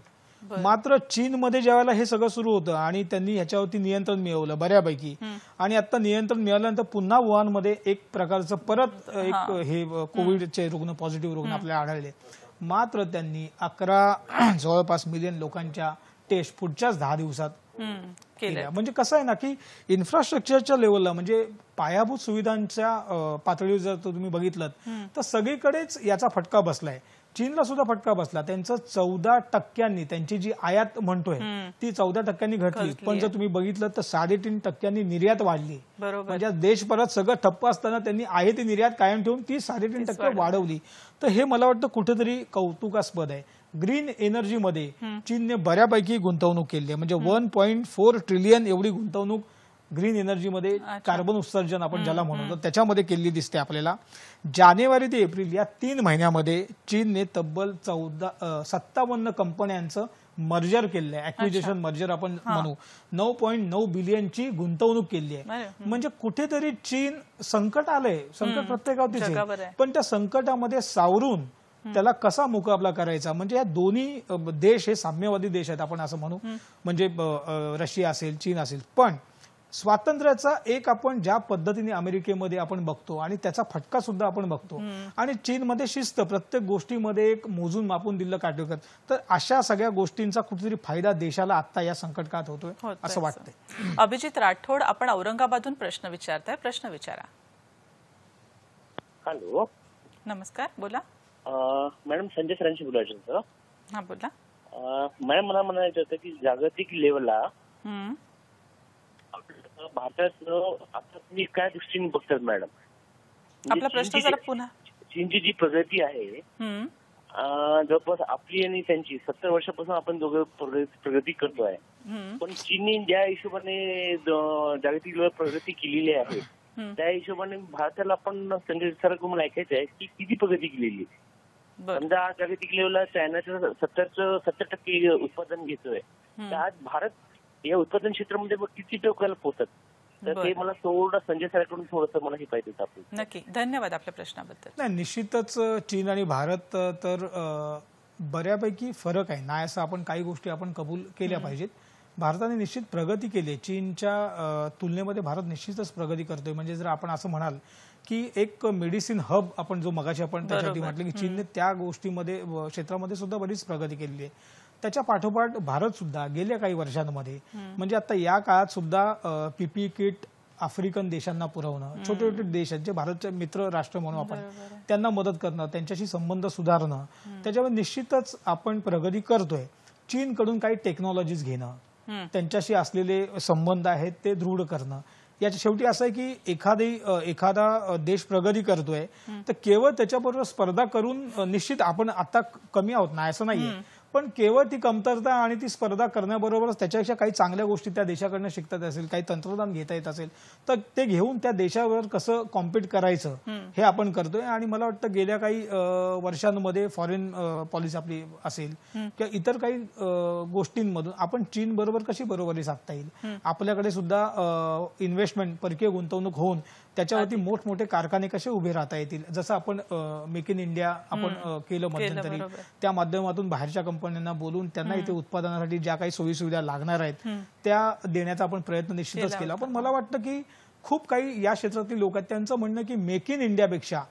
मात्र चीन चीनमध्ये वेळेला हे सगळं सुरू होतं आणि त्यांनी ह्याच्यावरती नियंत्रण मिळवलं बऱ्यापैकी आणि आता नियंत्रण मिळाल्यानंतर पुन्हा वुहानमध्ये एक प्रकारचं परत एक हे कोविडचे रुग्ण पॉझिटिव्ह रुग्ण आपल्या आढळले मात्र त्यांनी अकरा [CLEARS THROAT] जवळपास मिलियन लोकांच्या टेस्ट पुढच्याच दहा दिवसात केल्या म्हणजे कसं आहे ना की इन्फ्रास्ट्रक्चरच्या लेवलला म्हणजे पायाभूत सुविधांच्या पातळीवर जर तुम्ही बघितलं तर सगळीकडेच याचा फटका बसलाय चीनला सुद्धा फटका बसला त्यांचं चौदा टक्क्यांनी त्यांची जी आयात म्हणतोय ती चौदा टक्क्यांनी घटली पण जर तुम्ही बघितलं तर साडेतीन टक्क्यांनी निर्यात वाढली म्हणजे देश परत सगळं ठप्प असताना त्यांनी आहे ती निर्यात कायम ठेवून ती साडेतीन टक्के वाढवली तर हे मला वाटतं कुठेतरी कौतुकास्पद आहे ग्रीन एनर्जी मध्ये चीनने बऱ्यापैकी गुंतवणूक केली आहे म्हणजे वन पॉईंट फोर ट्रिलियन एवढी गुंतवणूक ग्रीन एनर्जीमध्ये कार्बन उत्सर्जन आपण ज्याला म्हणतो त्याच्यामध्ये केलेली दिसते आपल्याला जानेवारी ते एप्रिल या तीन महिन्यामध्ये चीनने तब्बल चौदा सत्तावन्न कंपन्यांचं मर्जर केलेलं आहे मर्जर आपण म्हणू नऊ पॉईंट नऊ बिलियनची गुंतवणूक केली आहे म्हणजे कुठेतरी चीन संकट आलंय संकट प्रत्येकावरतीच पण त्या संकटामध्ये सावरून त्याला कसा मुकाबला करायचा म्हणजे या दोन्ही देश हे साम्यवादी देश आहेत आपण असं म्हणू म्हणजे रशिया असेल चीन असेल पण स्वातंत्र्याचा एक आपण ज्या पद्धतीने अमेरिकेमध्ये आपण बघतो आणि त्याचा फटका सुद्धा आपण बघतो आणि चीनमध्ये शिस्त प्रत्येक गोष्टीमध्ये एक मोजून मापून दिलं काटेकर तर अशा सगळ्या गोष्टींचा कुठेतरी फायदा देशाला आता या काळात होतोय असं वाटतंय अभिजित राठोड आपण औरंगाबादहून प्रश्न विचारताय प्रश्न विचारा हॅलो नमस्कार बोला मॅडम संजय सरांशी बोलायचं बोला मॅडम मला म्हणायचं होतं की जागतिक लेवलला भारतात आता तुम्ही काय दृष्टीने बघतात मॅडम म्हणजे आपला प्रश्न जरा पुन्हा चीनची जी प्रगती आहे जवळपास आपली आणि त्यांची सत्तर वर्षापासून आपण दोघं प्रगती करतोय पण चीनने ज्या हिशोबाने जागतिक प्रगती केलेली आहे त्या हिशोबाने भारताला आपण संघटसारखं म्हणून ऐकायचं आहे की किती प्रगती केलेली समजा जागतिक लेवलला चायनाचं सत्तरचं सत्तर टक्के उत्पादन घेतोय आज भारत या उत्पादन क्षेत्रामध्ये मग किती टोकाला पोहोचत संजय नक्की धन्यवाद आपल्या प्रश्नाबद्दल नाही निश्चितच चीन आणि भारत तर बऱ्यापैकी फरक आहे ना असं आपण काही गोष्टी आपण कबूल केल्या पाहिजेत भारताने निश्चित प्रगती केली आहे चीनच्या तुलनेमध्ये भारत निश्चितच प्रगती करतोय म्हणजे जर आपण असं म्हणाल की एक मेडिसिन हब आपण जो मगाशी आपण त्यासाठी म्हटलं की चीनने त्या गोष्टीमध्ये क्षेत्रामध्ये सुद्धा बरीच प्रगती केली आहे त्याच्या पाठोपाठ भारत सुद्धा गेल्या काही वर्षांमध्ये म्हणजे आता या काळात सुद्धा पीपी किट आफ्रिकन देशांना पुरवणं छोटे छोटे देश आहेत जे भारतचे मित्र राष्ट्र म्हणून आपण त्यांना मदत करणं त्यांच्याशी संबंध सुधारणं त्याच्यामुळे निश्चितच आपण प्रगती करतोय चीनकडून काही टेक्नॉलॉजीज घेणं त्यांच्याशी असलेले संबंध आहेत ते दृढ करणं याच्या शेवटी असं आहे की एखादी एखादा देश प्रगती करतोय तर केवळ त्याच्याबरोबर स्पर्धा करून निश्चित आपण आता कमी आहोत ना असं नाहीये पण केवळ ती कमतरता आणि ती स्पर्धा करण्याबरोबरच त्याच्यापेक्षा काही चांगल्या गोष्टी त्या देशाकडनं शिकतात असेल काही तंत्रज्ञान घेता येत असेल तर ते घेऊन त्या देशावर कसं कॉम्पिट करायचं हे आपण करतोय आणि मला वाटतं गेल्या काही वर्षांमध्ये फॉरेन पॉलिसी आपली असेल किंवा इतर काही गोष्टींमधून आपण चीन बरोबर कशी बरोबरी साधता येईल आपल्याकडे सुद्धा इन्व्हेस्टमेंट परकीय गुंतवणूक होऊन त्याच्यावरती मोठमोठे कारखाने कसे उभे राहता येतील जसं आपण मेक इन इंडिया आपण केलं मध्यंतरी त्या माध्यमातून बाहेरच्या कंपन्यांना बोलून त्यांना इथे उत्पादनासाठी ज्या काही सोयी सुविधा लागणार आहेत त्या देण्याचा आपण प्रयत्न निश्चितच केला पण मला वाटतं की खूप काही या क्षेत्रातील लोक आहेत त्यांचं म्हणणं की मेक इन इंडियापेक्षा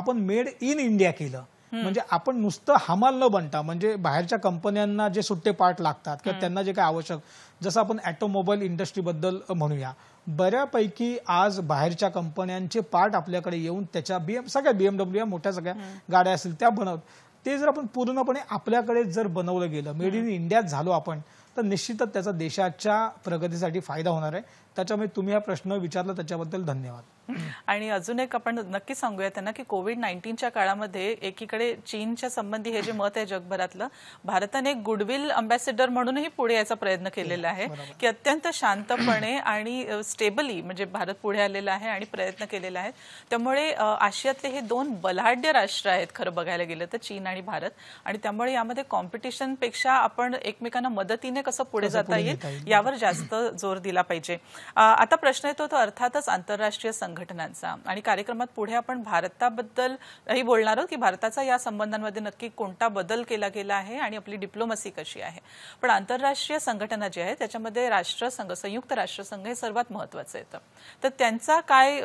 आपण मेड इन इंडिया केलं म्हणजे आपण नुसतं हमाल न बनता म्हणजे बाहेरच्या कंपन्यांना जे सुट्टे पार्ट लागतात किंवा त्यांना जे काही आवश्यक जसं आपण ऑटोमोबाईल इंडस्ट्रीबद्दल म्हणूया बऱ्यापैकी आज बाहेरच्या कंपन्यांचे पार्ट आपल्याकडे येऊन त्याच्या बीएम सगळ्या बीएमडब्ल्यू या मोठ्या सगळ्या गाड्या असतील त्या बनवत ते जर आपण पूर्णपणे आपल्याकडे जर बनवलं गेलं मेड इन इंडियात झालो आपण तर निश्चितच त्याचा देशाच्या प्रगतीसाठी फायदा होणार आहे त्याच्यामुळे तुम्ही हा प्रश्न विचारला त्याच्याबद्दल धन्यवाद [LAUGHS] आणि अजून एक आपण नक्की सांगूया त्यांना की कोविड नाईन्टीनच्या काळामध्ये एकीकडे चीनच्या संबंधी हे जे मत आहे जगभरातलं भारताने गुडविल अम्बॅसेडर म्हणूनही पुढे याचा प्रयत्न केलेला आहे की अत्यंत शांतपणे आणि स्टेबली म्हणजे भारत पुढे आलेला आहे आणि प्रयत्न केलेला आहे त्यामुळे आशियातले हे दोन बलाढ्य राष्ट्र आहेत खरं बघायला गेलं तर चीन आणि भारत आणि त्यामुळे यामध्ये कॉम्पिटिशनपेक्षा आपण एकमेकांना मदतीने कसं पुढे जाता येईल यावर जास्त जोर दिला पाहिजे आता प्रश्न येतो तो अर्थातच आंतरराष्ट्रीय संघ संघटनांचा आणि कार्यक्रमात पुढे आपण भारताबद्दलही बोलणार आहोत की भारताचा या संबंधांमध्ये नक्की कोणता बदल केला गेला आहे आणि आपली डिप्लोमसी कशी आहे पण आंतरराष्ट्रीय संघटना जी आहे त्याच्यामध्ये राष्ट्रसंघ संयुक्त राष्ट्रसंघ हे सर्वात महत्वाचं येतं तर त्यांचा काय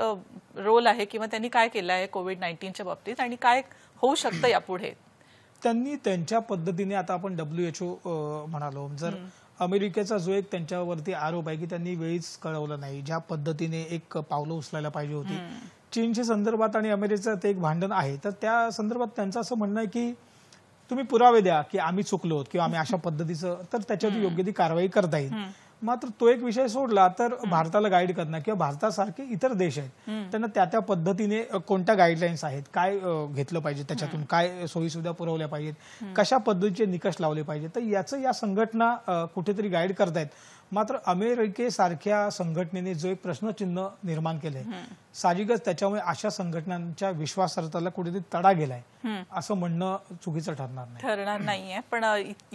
रोल आहे किंवा त्यांनी काय केलं आहे कोविड नाईन्टीनच्या बाबतीत आणि काय होऊ शकतं यापुढे त्यांनी त्यांच्या पद्धतीने आता आपण डब्ल्यू एच ओ म्हणालो जर अमेरिकेचा जो एक त्यांच्यावरती आरोप आहे की त्यांनी वेळीच कळवलं नाही ज्या पद्धतीने एक पावलं उचलायला पाहिजे होती चीनच्या संदर्भात आणि अमेरिकेचं ते एक भांडण आहे तर त्या संदर्भात त्यांचं असं म्हणणं आहे की तुम्ही पुरावे द्या की आम्ही चुकलो किंवा आम्ही अशा [LAUGHS] पद्धतीचं तर त्याच्यावरती योग्य ती कारवाई करता येईल मात्र तो एक विषय सोडला तर भारताला गाईड करणार किंवा भारतासारखे इतर देश आहेत त्यांना त्या त्या पद्धतीने कोणत्या गाईडलाईन्स आहेत काय घेतलं पाहिजे त्याच्यातून काय सोयी सुविधा पुरवल्या पाहिजेत कशा पद्धतीचे निकष लावले पाहिजे तर याचं या संघटना कुठेतरी गाईड करतायत मात्र अमेरिकेसारख्या संघटनेने जो एक प्रश्नचिन्ह निर्माण केलंय साजिकच त्याच्यामुळे अशा संघटनांच्या विश्वासार्हताला कुठेतरी तडा गेलाय असं म्हणणं चुकीचं ठरणार नाही ठरणार नाहीये पण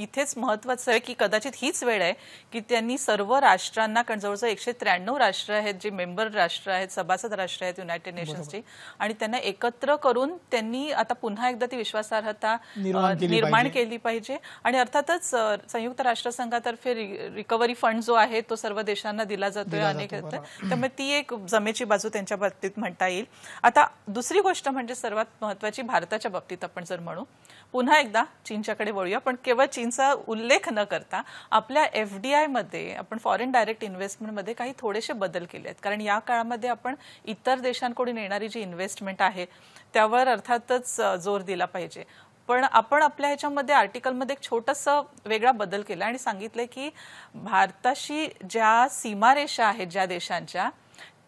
इथेच महत्वाचं आहे की कदाचित हीच वेळ आहे की त्यांनी सर्व राष्ट्रांना कारण जवळजवळ एकशे त्र्याण्णव राष्ट्र आहेत जे मेंबर राष्ट्र आहेत सभासद राष्ट्र आहेत युनायटेड नेशन्सची आणि त्यांना एकत्र करून त्यांनी आता पुन्हा एकदा ती विश्वासार्हता निर्माण केली पाहिजे आणि अर्थातच संयुक्त राष्ट्रसंघातर्फे रिकव्हरी फंड जो आहे तो सर्व देशांना दिला जातोय अनेक त्यामुळे ती एक जमेची बाजू त्यांच्या बाबतीत म्हणता येईल आता दुसरी गोष्ट म्हणजे सर्वात महत्वाची भारताच्या बाबतीत आपण जर म्हणू पुन्हा एकदा चीनच्याकडे वळूया पण केवळ चीनचा उल्लेख न करता आपल्या एफ डी आयमध्ये आपण फॉरेन डायरेक्ट इन्व्हेस्टमेंटमध्ये काही थोडेसे बदल केले आहेत कारण या काळामध्ये आपण इतर देशांकडून येणारी जी इन्व्हेस्टमेंट आहे त्यावर अर्थातच जोर दिला पाहिजे पण आपण आपल्या ह्याच्यामध्ये आर्टिकलमध्ये एक छोटंसं वेगळा बदल केला आणि सांगितलं की भारताशी ज्या सीमारेषा आहेत ज्या देशांच्या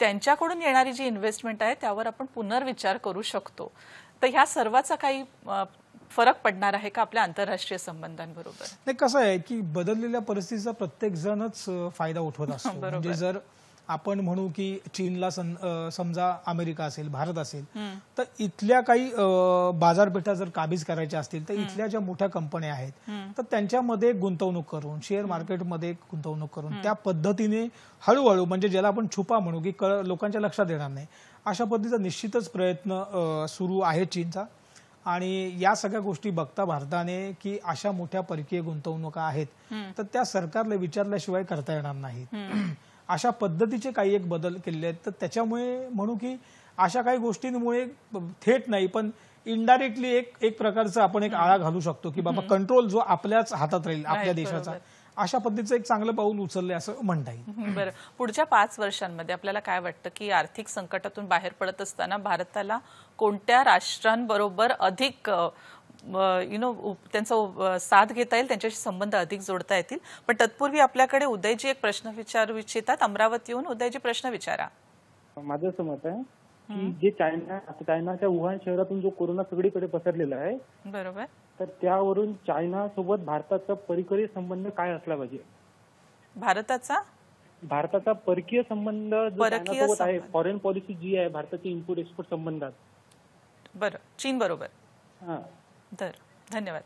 त्यांच्याकडून येणारी जी इन्व्हेस्टमेंट आहे त्यावर आपण पुनर्विचार करू शकतो तर ह्या सर्वाचा काही फरक पडणार आहे का आपल्या आंतरराष्ट्रीय संबंधांबरोबर नाही कसं आहे की बदललेल्या परिस्थितीचा प्रत्येक जणच फायदा उठवत असतो [LAUGHS] म्हणजे जर आपण म्हणू की चीनला समजा अमेरिका असेल भारत असेल तर इथल्या काही बाजारपेठा जर काबीज करायच्या असतील तर इथल्या ज्या मोठ्या कंपन्या आहेत तर त्यांच्यामध्ये गुंतवणूक करून शेअर मार्केटमध्ये गुंतवणूक करून त्या पद्धतीने हळूहळू म्हणजे ज्याला आपण छुपा म्हणू की लोकांच्या लक्षात येणार नाही अशा पद्धतीचा निश्चितच प्रयत्न सुरू आहे चीनचा आणि या सगळ्या गोष्टी बघता भारताने की अशा मोठ्या परकीय गुंतवणुका आहेत तर त्या सरकारला विचारल्याशिवाय करता येणार नाहीत अशा पद्धतीचे काही एक बदल केलेले आहेत तर त्याच्यामुळे म्हणू की अशा काही गोष्टींमुळे थेट नाही पण इनडायरेक्टली एक एक प्रकारचा आपण एक आळा घालू शकतो की बाबा कंट्रोल जो आपल्याच हातात राहील आपल्या देशाचा अशा पद्धतीचं एक चांगलं पाऊल उचललंय असं म्हणता येईल बरं पुढच्या पाच वर्षांमध्ये आपल्याला काय वाटतं की आर्थिक संकटातून बाहेर पडत असताना भारताला कोणत्या राष्ट्रांबरोबर अधिक यु नो त्यांचा साथ घेता येईल त्यांच्याशी संबंध अधिक जोडता येतील पण तत्पूर्वी आपल्याकडे उदयजी एक प्रश्न विचारू इच्छितात येऊन उदयजी प्रश्न विचारा माझं असं मत आहे की जे चायना चायनाच्या वुहान शहरातून जो कोरोना सगळीकडे पसरलेला आहे बरोबर तर त्यावरून चायना सोबत भारताचा परिकरीय संबंध काय असला पाहिजे भारताचा भारताचा परकीय संबंध जो आहे फॉरेन पॉलिसी जी आहे भारताची इम्पोर्ट एक्सपोर्ट संबंधात बरं चीन बरोबर तर धन्यवाद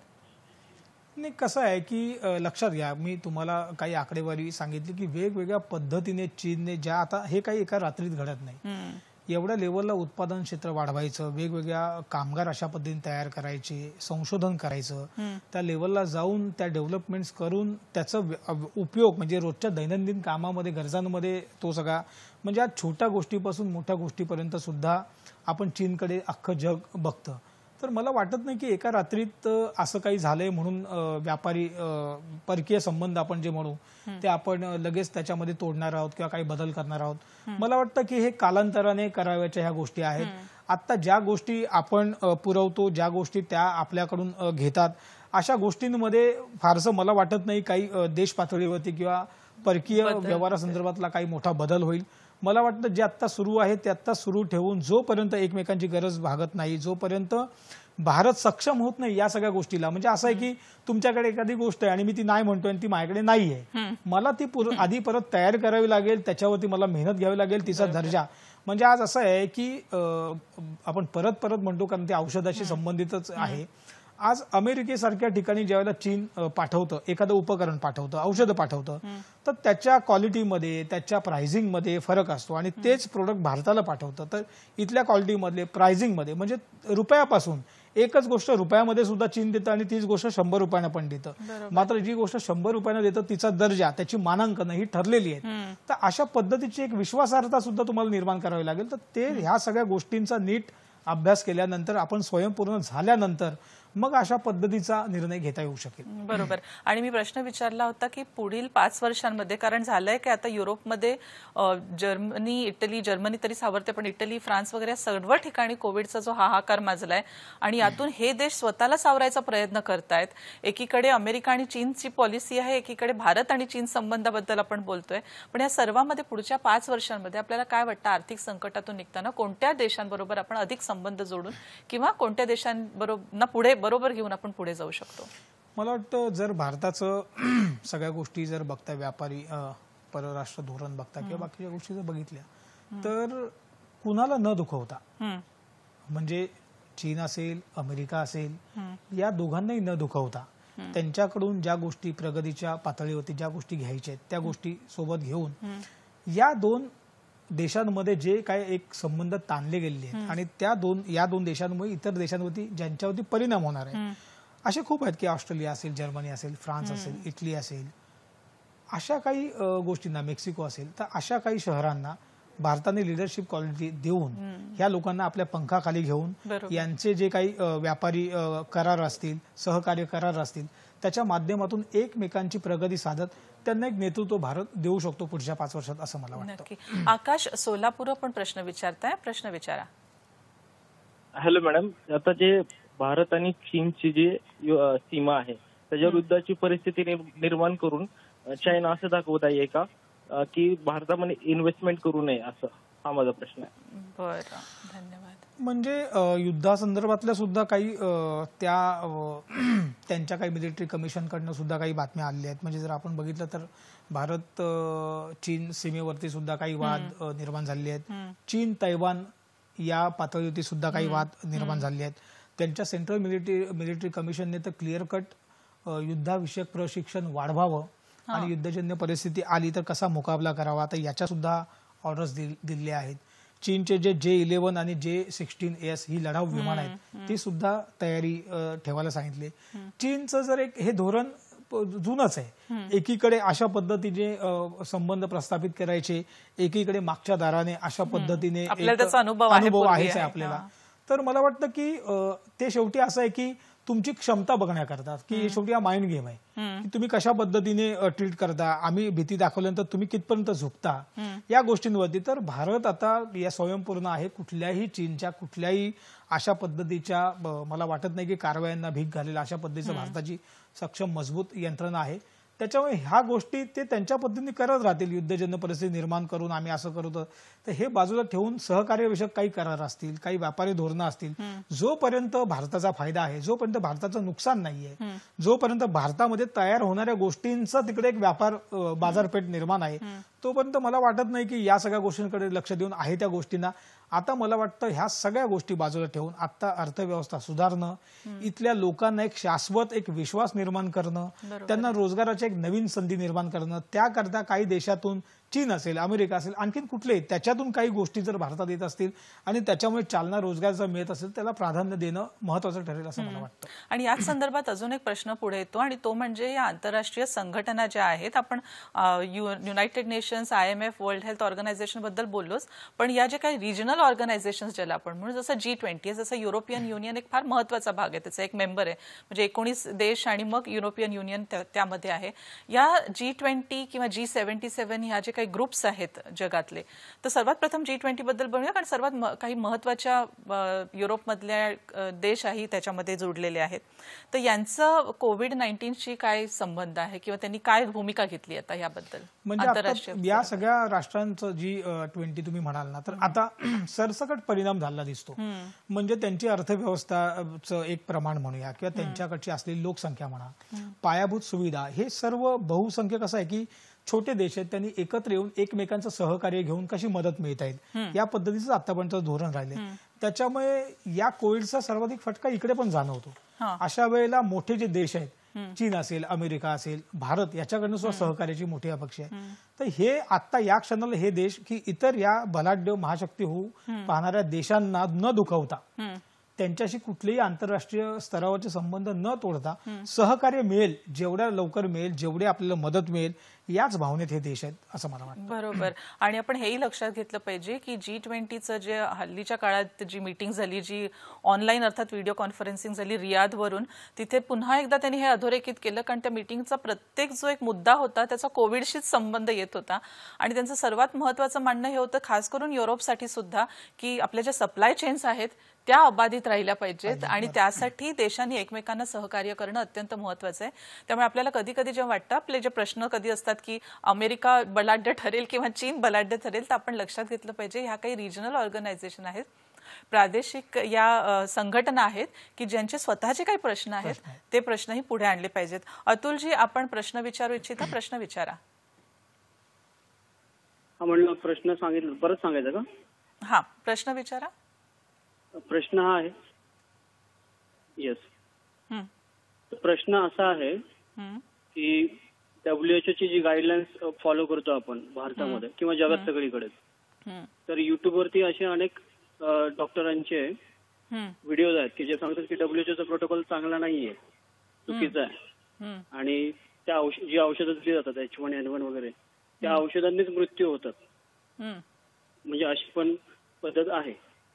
नाही कसं आहे की लक्षात घ्या मी तुम्हाला काही आकडेवारी सांगितली की वेगवेगळ्या पद्धतीने चीनने ज्या आता हे काही एका रात्रीत घडत नाही एवढ्या लेवलला उत्पादन क्षेत्र वाढवायचं वेगवेगळ्या कामगार अशा पद्धतीने तयार करायचे संशोधन करायचं त्या लेवलला जाऊन त्या डेव्हलपमेंट करून त्याचा उपयोग म्हणजे रोजच्या दैनंदिन कामामध्ये गरजांमध्ये तो सगळा म्हणजे आज छोट्या गोष्टीपासून मोठ्या गोष्टीपर्यंत सुद्धा आपण चीनकडे अख्खं जग बघतं तर मला वाटत नाही की एका रात्रीत असं काही झालंय म्हणून व्यापारी परकीय संबंध आपण जे म्हणू ते आपण लगेच त्याच्यामध्ये तोडणार आहोत किंवा काही बदल करणार आहोत मला वाटतं की हे कालांतराने कराव्याच्या ह्या गोष्टी आहेत आता ज्या गोष्टी आपण पुरवतो ज्या गोष्टी त्या आपल्याकडून घेतात अशा गोष्टींमध्ये फारसं मला वाटत नाही काही देश पातळीवरती किंवा परकीय व्यवहारासंदर्भातला काही मोठा बदल होईल मला वाटतं जे आत्ता सुरू आहे ते आत्ता सुरू ठेवून जोपर्यंत एकमेकांची गरज भागत नाही जोपर्यंत भारत सक्षम होत नाही या सगळ्या गोष्टीला म्हणजे असं आहे की तुमच्याकडे एखादी गोष्ट आहे आणि मी ती नाही म्हणतोय आणि ती माझ्याकडे नाही आहे मला ती आधी परत तयार करावी लागेल त्याच्यावरती मला मेहनत घ्यावी लागेल तिचा दर्जा म्हणजे आज असं आहे की आपण परत परत म्हणतो कारण ते औषधाशी संबंधितच आहे आज अमेरिकेसारख्या ठिकाणी ज्यावेळेला चीन पाठवतं एखादं उपकरण पाठवतं औषधं पाठवतं तर त्याच्या क्वालिटीमध्ये त्याच्या प्रायझिंगमध्ये फरक असतो आणि तेच प्रोडक्ट भारताला पाठवतं तर इथल्या क्वालिटीमधले प्रायझिंगमध्ये म्हणजे रुपयापासून एकच गोष्ट रुपयामध्ये सुद्धा चीन देतं आणि तीच गोष्ट शंभर रुपयांना पण देतं मात्र जी गोष्ट शंभर रुपयानं देतं तिचा दर्जा त्याची मानांकन ही ठरलेली आहेत तर अशा पद्धतीची एक विश्वासार्हता सुद्धा तुम्हाला निर्माण करावी लागेल तर ते ह्या सगळ्या गोष्टींचा नीट अभ्यास केल्यानंतर आपण स्वयंपूर्ण झाल्यानंतर मग अशा पद्धतीचा निर्णय घेता येऊ शकेल बरोबर आणि मी प्रश्न विचारला होता की पुढील पाच वर्षांमध्ये कारण झालंय की आता युरोपमध्ये जर्मनी इटली जर्मनी तरी सावरते पण इटली फ्रान्स वगैरे सर्व ठिकाणी कोविडचा जो हाहाकार माजलाय आणि यातून हे देश स्वतःला सावरायचा प्रयत्न करतायत एकीकडे अमेरिका आणि चीनची पॉलिसी आहे एकीकडे भारत आणि चीन संबंधाबद्दल आपण बोलतोय पण या सर्वांमध्ये पुढच्या पाच वर्षांमध्ये आपल्याला काय वाटतं आर्थिक संकटातून निघताना कोणत्या देशांबरोबर आपण अधिक संबंध जोडून किंवा कोणत्या देशांबरोबर पुढे बरोबर घेऊन आपण पुढे जाऊ शकतो मला वाटतं जर भारताचं [CLEARS THROAT] सगळ्या गोष्टी जर बघता व्यापारी परराष्ट्र धोरण बघता किंवा बाकीच्या गोष्टी जर बघितल्या तर कुणाला न दुखवता म्हणजे चीन असेल अमेरिका असेल या दोघांनाही न दुखवता त्यांच्याकडून ज्या गोष्टी प्रगतीच्या पातळीवरती ज्या गोष्टी घ्यायच्या आहेत त्या गोष्टी सोबत घेऊन या दोन देशांमध्ये जे काय एक संबंध ताणले गेले आहेत आणि त्या दोन या दोन देशांमुळे इतर देशांवरती ज्यांच्यावरती परिणाम होणार आहे असे खूप आहेत की ऑस्ट्रेलिया असेल जर्मनी असेल फ्रान्स असेल इटली असेल अशा काही गोष्टींना मेक्सिको असेल तर अशा काही शहरांना भारताने लिडरशिप क्वालिटी देऊन या लोकांना आपल्या पंखाखाली घेऊन यांचे जे काही व्यापारी करार असतील सहकार्य करार असतील त्याच्या माध्यमातून एकमेकांची प्रगती साधत त्यांना एक नेतृत्व भारत देऊ शकतो पुढच्या पाच वर्षात असं मला वाटतं आकाश सोलापूर पण प्रश्न विचारताय प्रश्न विचारा हॅलो मॅडम आता जे भारत आणि चीनची जी सीमा आहे त्याच्या युद्धाची परिस्थिती निर्माण करून चायना असं दाखवत आहे का की भारतामध्ये इन्व्हेस्टमेंट करू नये असं हा माझा प्रश्न आहे बरं धन्यवाद म्हणजे युद्धासंदर्भातल्या सुद्धा काही त्या [CLEARS THROAT] त्यांच्या काही मिलिटरी कमिशनकडनं सुद्धा काही बातम्या आलेल्या आहेत म्हणजे जर आपण बघितलं तर भारत चीन सीमेवरती सुद्धा काही वाद निर्माण झाले आहेत चीन तैवान या पातळीवरती सुद्धा काही वाद निर्माण झाले आहेत त्यांच्या सेंट्रल मिलिटरी मिलिटरी कमिशनने तर क्लिअर कट युद्धाविषयक प्रशिक्षण वाढवावं आणि युद्धजन्य परिस्थिती आली तर कसा मुकाबला करावा तर याच्या सुद्धा ऑर्डर्स दिलेल्या आहेत चीनचे जे जे इलेव्हन आणि जे सिक्स्टीन एस ही लढाऊ विमान आहेत ती सुद्धा तयारी ठेवायला सांगितले चीनचं जर एक हे धोरण जुनच आहे एकीकडे अशा पद्धतीने संबंध प्रस्थापित करायचे एकीकडे मागच्या दाराने अशा पद्धतीने अनुभव आहे आपल्याला तर मला वाटतं की ते शेवटी असं आहे की तुमची क्षमता बघण्याकरता की शेवटी हा माइंड गेम आहे की तुम्ही कशा पद्धतीने ट्रीट करता आम्ही भीती दाखवल्यानंतर तुम्ही कितपर्यंत झुकता या गोष्टींवरती तर भारत आता या स्वयंपूर्ण आहे कुठल्याही चीनच्या कुठल्याही अशा पद्धतीच्या मला वाटत नाही की कारवायांना भीक घालेल अशा पद्धतीचं भारताची सक्षम मजबूत यंत्रणा आहे त्याच्यामुळे ह्या गोष्टी ते त्यांच्या पद्धतीने करत राहतील युद्धजन्य परिस्थिती निर्माण करून आम्ही असं करतो तर हे बाजूला ठेवून सहकार्यविषयक काही करार असतील काही व्यापारी धोरणं असतील जोपर्यंत भारताचा फायदा आहे जोपर्यंत भारताचं नुकसान नाहीये जोपर्यंत भारतामध्ये तयार होणाऱ्या गोष्टींचा तिकडे एक व्यापार बाजारपेठ निर्माण आहे तोपर्यंत मला वाटत नाही की या सगळ्या गोष्टींकडे लक्ष देऊन आहे त्या गोष्टींना आता मला वाटतं ह्या सगळ्या गोष्टी बाजूला ठेवून आता अर्थव्यवस्था सुधारणं इथल्या लोकांना एक शाश्वत एक विश्वास निर्माण करणं त्यांना रोजगाराची एक नवीन संधी निर्माण करणं त्याकरता काही देशातून चीन असेल अमेरिका असेल आणखीन कुठले त्याच्यातून काही गोष्टी जर भारतात येत असतील आणि त्याच्यामुळे चालना रोजगार जर मिळत असेल त्याला प्राधान्य देणं महत्वाचं ठरेल असं मला वाटतं आणि याच संदर्भात अजून एक प्रश्न पुढे येतो आणि तो म्हणजे या आंतरराष्ट्रीय संघटना ज्या आहेत आपण United Nations I M F World Health Organisation बद्दल बोललोच पण या जे काही रिजनल ऑर्गनायझेशन ज्याला आपण म्हणून जसं जी ट्वेंटी जसं युरोपियन युनियन एक फार महत्वाचा भाग आहे त्याचा एक मेंबर आहे म्हणजे एकोणीस देश आणि मग युरोपियन युनियन त्यामध्ये आहे या जी ट्वेंटी किंवा जी सेव्हन्टी सेव्हन ह्या जे काही ग्रुप्स आहेत जगातले तर सर्वात प्रथम जी बद्दल बोलूया कारण सर्वात काही महत्वाच्या युरोपमधल्या आहे त्याच्यामध्ये जोडलेले आहेत तर यांचं कोविड नाईन्टीनशी काय संबंध आहे किंवा त्यांनी काय भूमिका घेतली आता याबद्दल म्हणजे या सगळ्या राष्ट्रांचं जी ट्वेंटी तुम्ही म्हणाल ना तर आता [CLEARS THROAT] सरसकट परिणाम झाला दिसतो म्हणजे त्यांची अर्थव्यवस्थाचं एक प्रमाण म्हणूया किंवा त्यांच्याकडची असलेली लोकसंख्या म्हणा पायाभूत सुविधा हे सर्व बहुसंख्यक कसं आहे की छोटे देश आहेत त्यांनी एकत्र येऊन एकमेकांचं सहकार्य घेऊन कशी मदत मिळता येईल या पद्धतीचं आतापर्यंत धोरण राहिले त्याच्यामुळे या कोविडचा सर्वाधिक फटका इकडे पण जाणवतो अशा वेळेला मोठे जे देश आहेत चीन असेल अमेरिका असेल भारत याच्याकडनं सुद्धा सहकार्याची मोठी अपेक्षा आहे तर हे आता या क्षणाला हे देश की इतर या बलाढ्य महाशक्ती होऊ पाहणाऱ्या देशांना न दुखवता त्यांच्याशी कुठलेही आंतरराष्ट्रीय स्तरावरचे संबंध न तोडता सहकार्य मिळेल जेवढ्या लवकर मिळेल जेवढे आपल्याला मदत मिळेल याच भावनेत हे देश आहेत असं मला वाटतं बरोबर आणि आपण हेही लक्षात घेतलं पाहिजे की जी ट्वेंटीचं जे हल्लीच्या काळात जी मीटिंग झाली जी ऑनलाईन अर्थात व्हिडिओ कॉन्फरन्सिंग झाली रियादवरून तिथे पुन्हा एकदा त्यांनी हे अधोरेखित केलं कारण त्या मीटिंगचा प्रत्येक जो एक मुद्दा होता त्याचा कोविडशीच संबंध येत होता आणि त्यांचं सर्वात महत्वाचं मांडणं हे होतं खास करून युरोपसाठी सुद्धा की आपल्या ज्या सप्लाय चेन्स आहेत त्या अबाधित राहिल्या पाहिजेत आणि त्यासाठी देशांनी एकमेकांना सहकार्य करणं अत्यंत महत्वाचं आहे त्यामुळे आपल्याला कधी कधी जेव्हा वाटतं आपले जे प्रश्न कधी असतात की अमेरिका बलाढ्य ठरेल किंवा चीन बलाढ्य ठरेल तर आपण लक्षात घेतलं पाहिजे ह्या काही रिजनल ऑर्गनायझेशन आहेत प्रादेशिक या संघटना आहेत की ज्यांचे स्वतःचे काही प्रश्न आहेत ते प्रश्नही पुढे आणले पाहिजेत अतुलजी आपण प्रश्न विचारू इच्छिता प्रश्न विचारा म्हणलं प्रश्न सांगितलं परत सांगायचं का हा प्रश्न विचारा प्रश्न हा आहे येस प्रश्न असा आहे की डब्ल्यूएचओ ची जी गाईडलाईन्स फॉलो करतो आपण भारतामध्ये किंवा जगात सगळीकडे तर युट्यूबवरती असे अनेक डॉक्टरांचे व्हिडिओज आहेत की जे सांगतात की चा प्रोटोकॉल चांगला नाहीये चुकीचा आहे आणि त्या जी औषधं दिली जातात एच वन एन वन वगैरे त्या औषधांनीच मृत्यू होतात म्हणजे अशी पण पद्धत आहे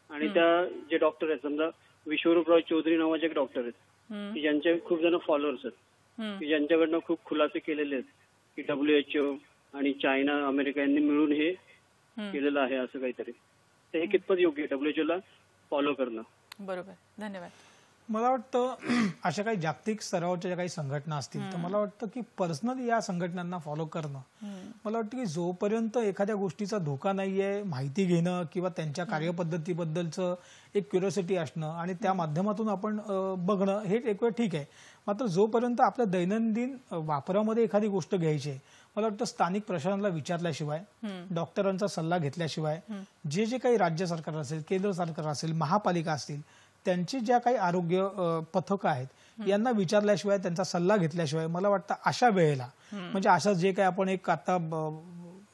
आणि त्या जे डॉक्टर आहेत समजा विश्वरूपराव चौधरी नावाचे एक डॉक्टर आहेत की ज्यांचे खूप जण फॉलोअर्स आहेत की ज्यांच्याकडनं खूप खुलासे केलेले आहेत की डब्ल्यू एच ओ आणि चायना अमेरिका यांनी मिळून हे केलेलं आहे असं काहीतरी तर हे कितपत योग्य डब्ल्यूएचओ ला फॉलो करणं बरोबर धन्यवाद मला वाटतं [CLEARS THROAT] अशा काही जागतिक स्तरावरच्या ज्या काही संघटना असतील तर मला वाटतं की पर्सनली या संघटनांना फॉलो करणं मला वाटतं की जोपर्यंत एखाद्या गोष्टीचा धोका नाहीये माहिती घेणं किंवा त्यांच्या कार्यपद्धतीबद्दलचं एक क्युरियोसिटी असणं आणि त्या माध्यमातून आपण बघणं हे एक वेळ ठीक आहे मात्र जोपर्यंत आपल्या दैनंदिन वापरामध्ये एखादी गोष्ट घ्यायची आहे मला वाटतं स्थानिक प्रशासनाला विचारल्याशिवाय डॉक्टरांचा सल्ला घेतल्याशिवाय जे जे काही राज्य सरकार असेल केंद्र सरकार असेल महापालिका असतील त्यांची ज्या काही आरोग्य पथकं आहेत यांना विचारल्याशिवाय त्यांचा सल्ला घेतल्याशिवाय मला वाटतं अशा वेळेला म्हणजे अशा जे काही आपण एक आता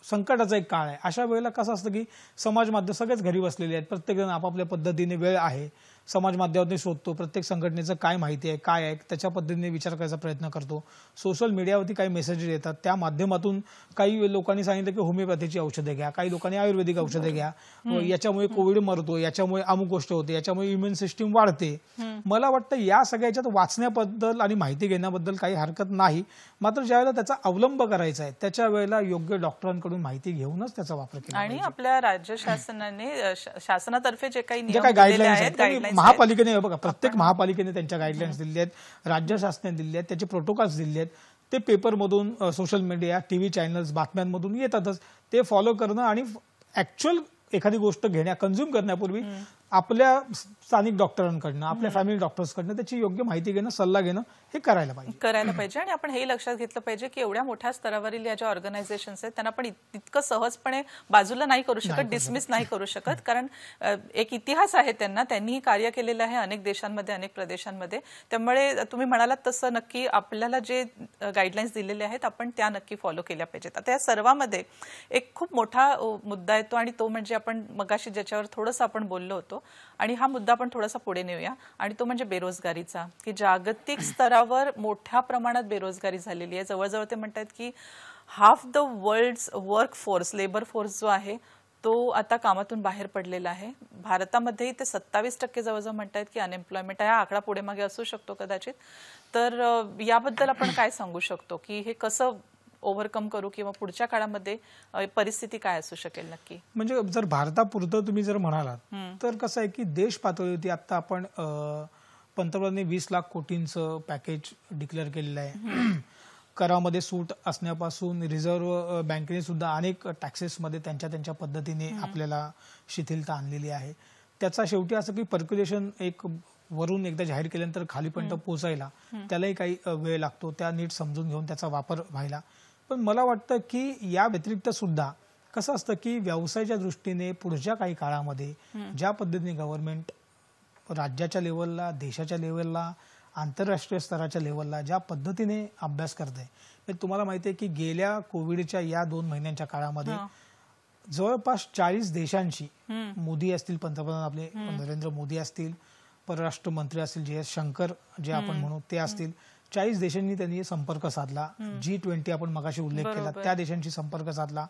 संकटाचा एक काळ आहे अशा वेळेला कसं असतं की समाज माध्यम सगळेच घरी बसलेले आहेत प्रत्येकजण आपापल्या पद्धतीने वेळ आहे समाज माध्यमातून शोधतो प्रत्येक संघटनेचं काय माहिती आहे काय आहे त्याच्या पद्धतीने विचार करायचा प्रयत्न करतो सोशल मीडियावरती काही मेसेजेस येतात त्या माध्यमातून काही लोकांनी सांगितलं की होमिओपॅथीची औषधे घ्या काही लोकांनी आयुर्वेदिक औषधे घ्या याच्यामुळे कोविड मरतो याच्यामुळे अमुक गोष्ट होते याच्यामुळे इम्युन सिस्टीम वाढते मला वाटतं या सगळ्याच्यात वाचण्याबद्दल आणि माहिती घेण्याबद्दल काही हरकत नाही मात्र वेळेला त्याचा अवलंब करायचा आहे त्याच्या वेळेला योग्य डॉक्टरांकडून माहिती घेऊनच त्याचा वापर केला आणि आपल्या राज्य शासनाने शासनातर्फे जे काही गाईडलाईन्स आहेत महापालिकेने बघा प्रत्येक महापालिकेने त्यांच्या गाईडलाईन्स दिल्या आहेत राज्य शासनाने दिल्या आहेत त्याचे प्रोटोकॉल्स दिले आहेत ते पेपरमधून social media T V channels बातम्यांमधून येतातच ते फॉलो करणं आणि ॲक्च्युअल एखादी गोष्ट घेण्या कन्झ्युम करण्यापूर्वी आपल्या स्थानिक डॉक्टरांकडनं आपल्या फॅमिली डॉक्टर्सकडनं त्याची योग्य माहिती घेणं सल्ला घेणं हे करायला पाहिजे करायला पाहिजे आणि आपण हे लक्षात घेतलं पाहिजे की एवढ्या मोठ्या स्तरावरील या ज्या ऑर्गनायझेशन आहेत त्यांना आपण इतकं सहजपणे बाजूला नाही करू शकत डिसमिस नाही करू शकत कारण एक इतिहास आहे त्यांना त्यांनीही कार्य केलेलं आहे अनेक देशांमध्ये अनेक प्रदेशांमध्ये त्यामुळे तुम्ही म्हणालात तसं नक्की आपल्याला जे गाईडलाईन्स दिलेले आहेत आपण त्या नक्की फॉलो केल्या पाहिजेत आता या सर्वामध्ये एक खूप मोठा मुद्दा येतो आणि तो म्हणजे आपण मगाशी ज्याच्यावर थोडंसं आपण बोललो होतो आणि हा मुद्दा आपण थोडासा पुढे नेऊया आणि तो म्हणजे बेरोजगारीचा की जागतिक स्तरावर मोठ्या प्रमाणात बेरोजगारी झालेली आहे जवळजवळ ते म्हणतात की half the world workforce labour force जो आहे तो आता कामातून बाहेर पडलेला आहे भारतामध्येही ते सत्तावीस टक्के जवळजवळ म्हणतात की अनएम्प्लॉयमेंट आहे आकडा पुढे मागे असू शकतो कदाचित तर याबद्दल आपण काय सांगू शकतो की हे कसं ओव्हरकम करू किंवा पुढच्या काळामध्ये परिस्थिती काय असू शकेल नक्की म्हणजे जर भारतापुरतं तुम्ही जर म्हणालात तर कसं आहे की देश होती आता आपण पंतप्रधानांनी वीस लाख कोटींचं पॅकेज डिक्लेअर केलेलं आहे [CLEARS THROAT] करामध्ये सूट असण्यापासून रिझर्व बँकेने सुद्धा अनेक टॅक्सेसमध्ये त्यांच्या त्यांच्या पद्धतीने आपल्याला शिथिलता आणलेली आहे त्याचा शेवटी असं की पर्क्युलेशन एक वरून एकदा जाहीर केल्यानंतर खालीपर्यंत पोचायला त्यालाही काही वेळ लागतो त्या नीट समजून घेऊन त्याचा वापर व्हायला पण मला वाटतं की या व्यतिरिक्त सुद्धा कसं असतं की व्यवसायाच्या दृष्टीने पुढच्या काही काळामध्ये ज्या पद्धतीने गव्हर्नमेंट राज्याच्या लेवलला देशाच्या लेवलला आंतरराष्ट्रीय स्तराच्या लेवलला ज्या पद्धतीने अभ्यास करते म्हणजे तुम्हाला माहिती आहे की गेल्या कोविडच्या या दोन महिन्यांच्या काळामध्ये जवळपास चाळीस देशांशी मोदी असतील पंतप्रधान आपले नरेंद्र मोदी असतील परराष्ट्र मंत्री असतील जे शंकर जे आपण म्हणू ते असतील चाळीस देशांनी त्यांनी संपर्क साधला जी ट्वेंटी आपण मगाशी उल्लेख केला त्या देशांशी संपर्क साधला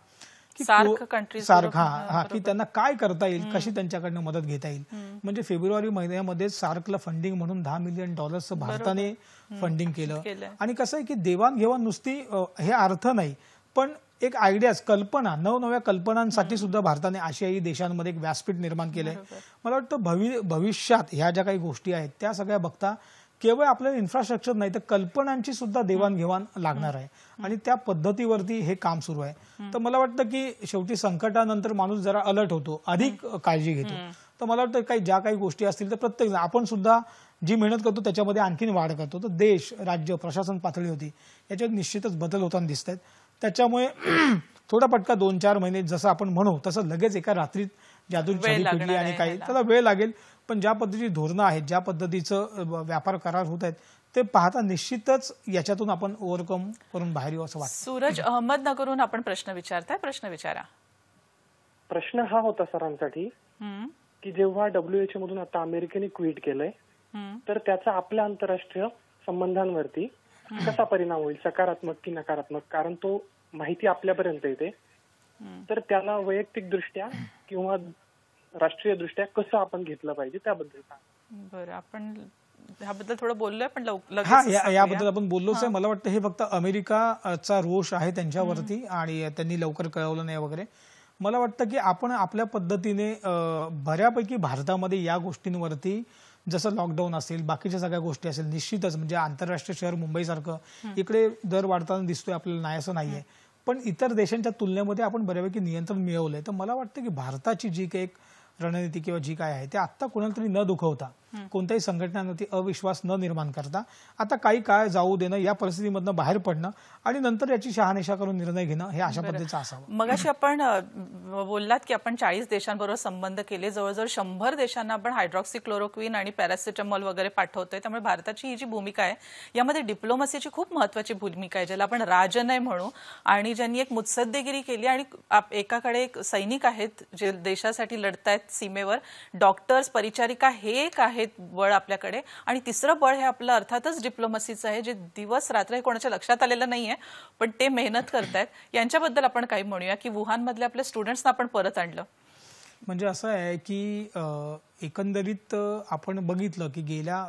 सार्क हा हा की त्यांना काय करता येईल कशी त्यांच्याकडनं मदत घेता येईल म्हणजे फेब्रुवारी महिन्यामध्ये सार्कला फंडिंग म्हणून दहा मिलियन डॉलर्स भारताने फंडिंग केलं आणि कसं आहे की देवाणघेवाण नुसती हे अर्थ नाही पण एक आयडियाज कल्पना नवनव्या कल्पनांसाठी सुद्धा भारताने आशियाई देशांमध्ये एक व्यासपीठ निर्माण केलंय मला वाटतं भविष्यात ह्या ज्या काही गोष्टी आहेत त्या सगळ्या बघता केवळ आपल्याला इन्फ्रास्ट्रक्चर नाही तर कल्पनांची सुद्धा देवाणघेवाण लागणार आहे आणि त्या पद्धतीवरती हे काम सुरू आहे तर मला वाटतं की शेवटी संकटानंतर माणूस जरा अलर्ट होतो अधिक काळजी घेतो तर मला वाटतं काही ज्या काही गोष्टी असतील तर प्रत्येक आपण सुद्धा जी मेहनत करतो त्याच्यामध्ये आणखीन वाढ करतो तर देश राज्य प्रशासन पातळी होती याच्यात निश्चितच बदल होताना दिसत आहेत त्याच्यामुळे [CLEARS THROAT] थोडा पटका दोन चार महिने जसं आपण म्हणू तसं लगेच एका रात्रीत जादूची आणि काही त्याला वेळ लागेल पण ज्या पद्धतीची धोरणं आहेत ज्या पद्धतीचं व्यापार करार होत आहेत ते पाहता निश्चितच याच्यातून आपण ओव्हरकम करून बाहेर येऊ असं वाटतं सूरज अहमदनगरहून आपण प्रश्न विचारताय प्रश्न विचारा प्रश्न हा होता सरांसाठी की जेव्हा डब्ल्यूएचओ मधून आता अमेरिकेने क्विट केलंय तर त्याचा आपल्या आंतरराष्ट्रीय संबंधांवरती कसा परिणाम होईल सकारात्मक की नकारात्मक कारण तो माहिती आपल्यापर्यंत येते तर त्याला वैयक्तिक दृष्ट्या किंवा राष्ट्रीय दृष्ट्या कसं आपण घेतलं पाहिजे त्याबद्दल आपण थोडं बोललोय पण याबद्दल आपण बोललोच आहे मला वाटतं हे फक्त अमेरिकाचा रोष आहे त्यांच्यावरती आणि त्यांनी लवकर कळवलं नाही वगैरे मला वाटतं की आपण आपल्या पद्धतीने बऱ्यापैकी भारतामध्ये या गोष्टींवरती जसं लॉकडाऊन असेल बाकीच्या सगळ्या गोष्टी असेल निश्चितच म्हणजे आंतरराष्ट्रीय शहर मुंबईसारखं इकडे दर वाढताना दिसतोय आपल्याला नाही असं नाहीये पण इतर देशांच्या तुलनेमध्ये आपण बऱ्यापैकी नियंत्रण मिळवलंय तर मला वाटतं की भारताची जी काही रणनीती किंवा जी काय आहे ते आत्ता कुणाला तरी न दुखवता कोणत्याही संघटनांवरती अविश्वास न निर्माण करता आता काही काय जाऊ देणं या परिस्थितीमधनं बाहेर पडणं आणि नंतर याची शहानिशा करून निर्णय घेणं हे अशा पद्धतीचं असावं मग अशी आपण बोललात की आपण चाळीस देशांबरोबर संबंध केले जवळजवळ शंभर देशांना आपण हायड्रॉक्सिक्लोरोक्वीन आणि पॅरासिटामॉल वगैरे पाठवतोय त्यामुळे भारताची ही जी भूमिका आहे यामध्ये डिप्लोमसीची खूप महत्वाची भूमिका आहे ज्याला आपण राजनय म्हणू आणि ज्यांनी एक मुत्सद्देगिरी केली आणि एकाकडे एक सैनिक आहेत जे देशासाठी लढतायत सीमेवर डॉक्टर्स परिचारिका हे एक आहे हे बळ आपल्याकडे आणि तिसरं बळ हे आपलं अर्थातच डिप्लोमसीचं आहे जे दिवस रात्र हे कोणाच्या लक्षात आलेलं नाही पण ते मेहनत करतायत यांच्याबद्दल आपण काही म्हणूया की वुहानमधल्या आपल्या स्टुडंट्सना आपण परत आणलं म्हणजे असं आहे की एकंदरीत आपण बघितलं की गेल्या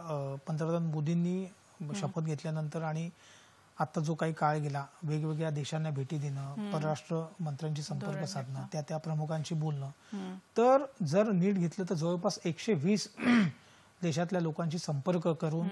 पंतप्रधान मोदींनी शपथ घेतल्यानंतर आणि आता जो काही काळ गेला वेगवेगळ्या देशांना भेटी देणं परराष्ट्र मंत्र्यांशी संपर्क साधणं त्या त्या प्रमुखांशी बोलणं तर जर नीट घेतलं तर जवळपास एकशे वीस देशातल्या लोकांशी संपर्क करून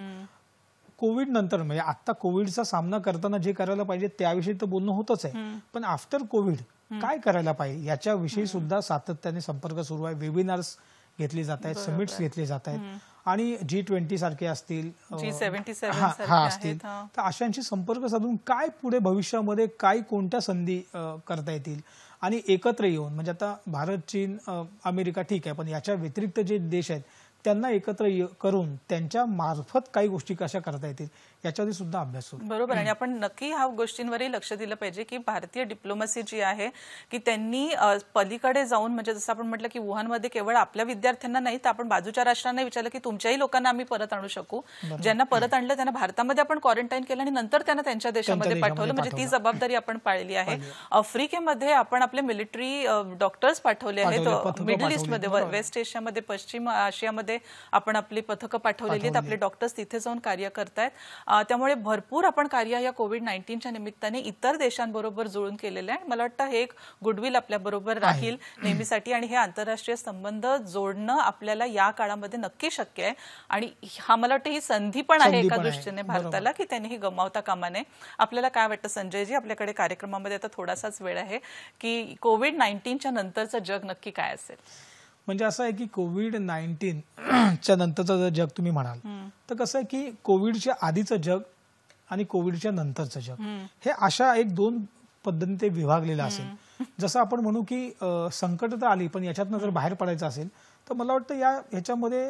कोविड नंतर म्हणजे आता कोविडचा सामना करताना जे करायला पाहिजे त्याविषयी तर बोलणं होतच आहे पण आफ्टर कोविड काय करायला पाहिजे याच्याविषयी सुद्धा सातत्याने संपर्क सुरू आहे वेबिनार्स घेतले जात आहेत समिट्स घेतले जात आहेत आणि जी ट्वेंटी सारखे असतील हा असतील तर अशांशी संपर्क साधून काय पुढे भविष्यामध्ये काय कोणत्या संधी करता येतील आणि एकत्र येऊन म्हणजे आता भारत चीन अमेरिका ठीक आहे पण याच्या व्यतिरिक्त जे देश आहेत त्यांना एकत्र करून त्यांच्या मार्फत काही गोष्टी कशा करता येतील याच्यावर सुद्धा अभ्यास होतो बरोबर आणि आपण नक्की ह्या गोष्टींवरही लक्ष दिलं पाहिजे की भारतीय डिप्लोमसी जी आहे की त्यांनी पलीकडे जाऊन म्हणजे जसं आपण म्हटलं की वुहानमध्ये केवळ आपल्या विद्यार्थ्यांना नाही तर आपण बाजूच्या राष्ट्रांना विचारलं की तुमच्याही लोकांना आम्ही परत आणू शकू ज्यांना परत आणलं त्यांना भारतामध्ये आपण क्वारंटाईन केलं आणि नंतर त्यांना त्यांच्या देशामध्ये पाठवलं म्हणजे ती जबाबदारी आपण पाळली आहे आफ्रिकेमध्ये आपण आपले मिलिटरी डॉक्टर्स पाठवले आहेत मिडल ईस्टमध्ये वेस्ट एशियामध्ये पश्चिम आशियामध्ये मध्ये आपण आपली पथकं पाठवलेली आहेत आपले डॉक्टर्स तिथे जाऊन कार्य करतायत त्यामुळे भरपूर आपण कार्य या कोविड नाईन्टीनच्या निमित्ताने इतर देशांबरोबर जुळून केलेलं आहे मला वाटतं हे एक गुडविल आपल्याबरोबर राहील नेहमीसाठी आणि हे आंतरराष्ट्रीय संबंध जोडणं आपल्याला या काळामध्ये नक्की शक्य आहे आणि हा मला वाटतं ही संधी पण आहे एका दृष्टीने भारताला की त्यांनी ही गमावता कामा नये आपल्याला काय वाटतं संजय जी आपल्याकडे कार्यक्रमामध्ये आता थोडासाच वेळ आहे की कोविड नाईन्टीनच्या नंतरचं जग नक्की काय असेल म्हणजे असं आहे की कोविड [CLEARS THROAT] च्या नंतरचं जर जग तुम्ही म्हणाल तर कसं आहे की कोविडच्या आधीचं जग आणि कोविडच्या नंतरचं जग हे अशा एक दोन पद्धतीने विभागलेलं असेल [LAUGHS] जसं आपण म्हणू की संकट तर आली पण याच्यातनं जर बाहेर पडायचं असेल तर मला वाटतं या ह्याच्यामध्ये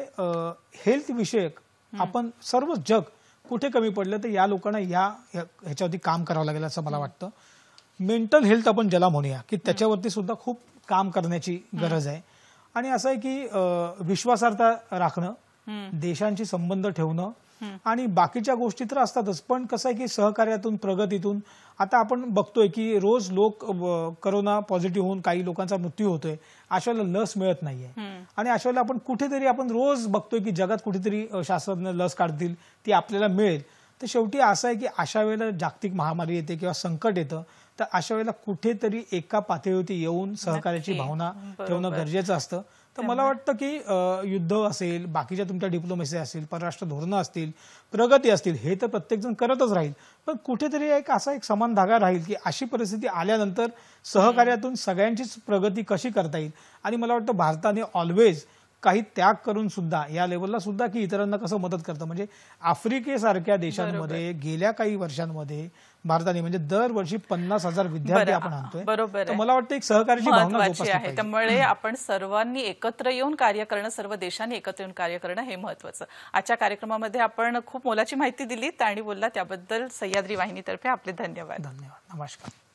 हेल्थ विषयक आपण सर्व जग कुठे कमी पडलं तर या लोकांना या ह्याच्यावरती काम करावं लागेल असं मला वाटतं मेंटल हेल्थ आपण ज्याला म्हणूया की त्याच्यावरती सुद्धा खूप काम करण्याची गरज आहे आणि असं आहे की विश्वासार्हता राखणं देशांशी संबंध ठेवणं आणि बाकीच्या गोष्टी तर असतातच पण कसं आहे की सहकार्यातून प्रगतीतून आता आपण बघतोय की रोज लोक करोना पॉझिटिव्ह होऊन काही लोकांचा मृत्यू होतोय अशा वेळेला लस मिळत नाहीये आणि अशा वेळेला आपण कुठेतरी आपण रोज बघतोय की जगात कुठेतरी शास्त्रज्ञ लस काढतील ती आपल्याला मिळेल तर शेवटी असं आहे की अशा वेळेला जागतिक महामारी येते किंवा संकट येतं तर अशा वेळेला कुठेतरी एका पातळीवरती येऊन सहकार्याची भावना ठेवणं गरजेचं असतं तर मला वाटतं की युद्ध असेल बाकीच्या तुमच्या डिप्लोमेसी असतील परराष्ट्र धोरणं असतील प्रगती असतील हे तर प्रत्येकजण करतच राहील पण कुठेतरी एक असा एक समान धागा राहील की अशी परिस्थिती आल्यानंतर सहकार्यातून सगळ्यांचीच प्रगती कशी करता येईल आणि मला वाटतं भारताने ऑलवेज काही त्याग करून सुद्धा या लेवलला सुद्धा की इतरांना कसं मदत करतं म्हणजे आफ्रिकेसारख्या देशांमध्ये गेल्या काही वर्षांमध्ये भारताने म्हणजे दरवर्षी पन्नास हजार विद्यार्थी आपण आणतोय बरोबर मला वाटतं एक सहकार्याची आहे त्यामुळे आपण सर्वांनी एकत्र येऊन कार्य करणं सर्व देशांनी एकत्र येऊन कार्य करणं हे महत्वाचं आजच्या कार्यक्रमामध्ये आपण खूप मोलाची माहिती दिली आणि बोलला त्याबद्दल सह्याद्री वाहिनीतर्फे आपले धन्यवाद धन्यवाद नमस्कार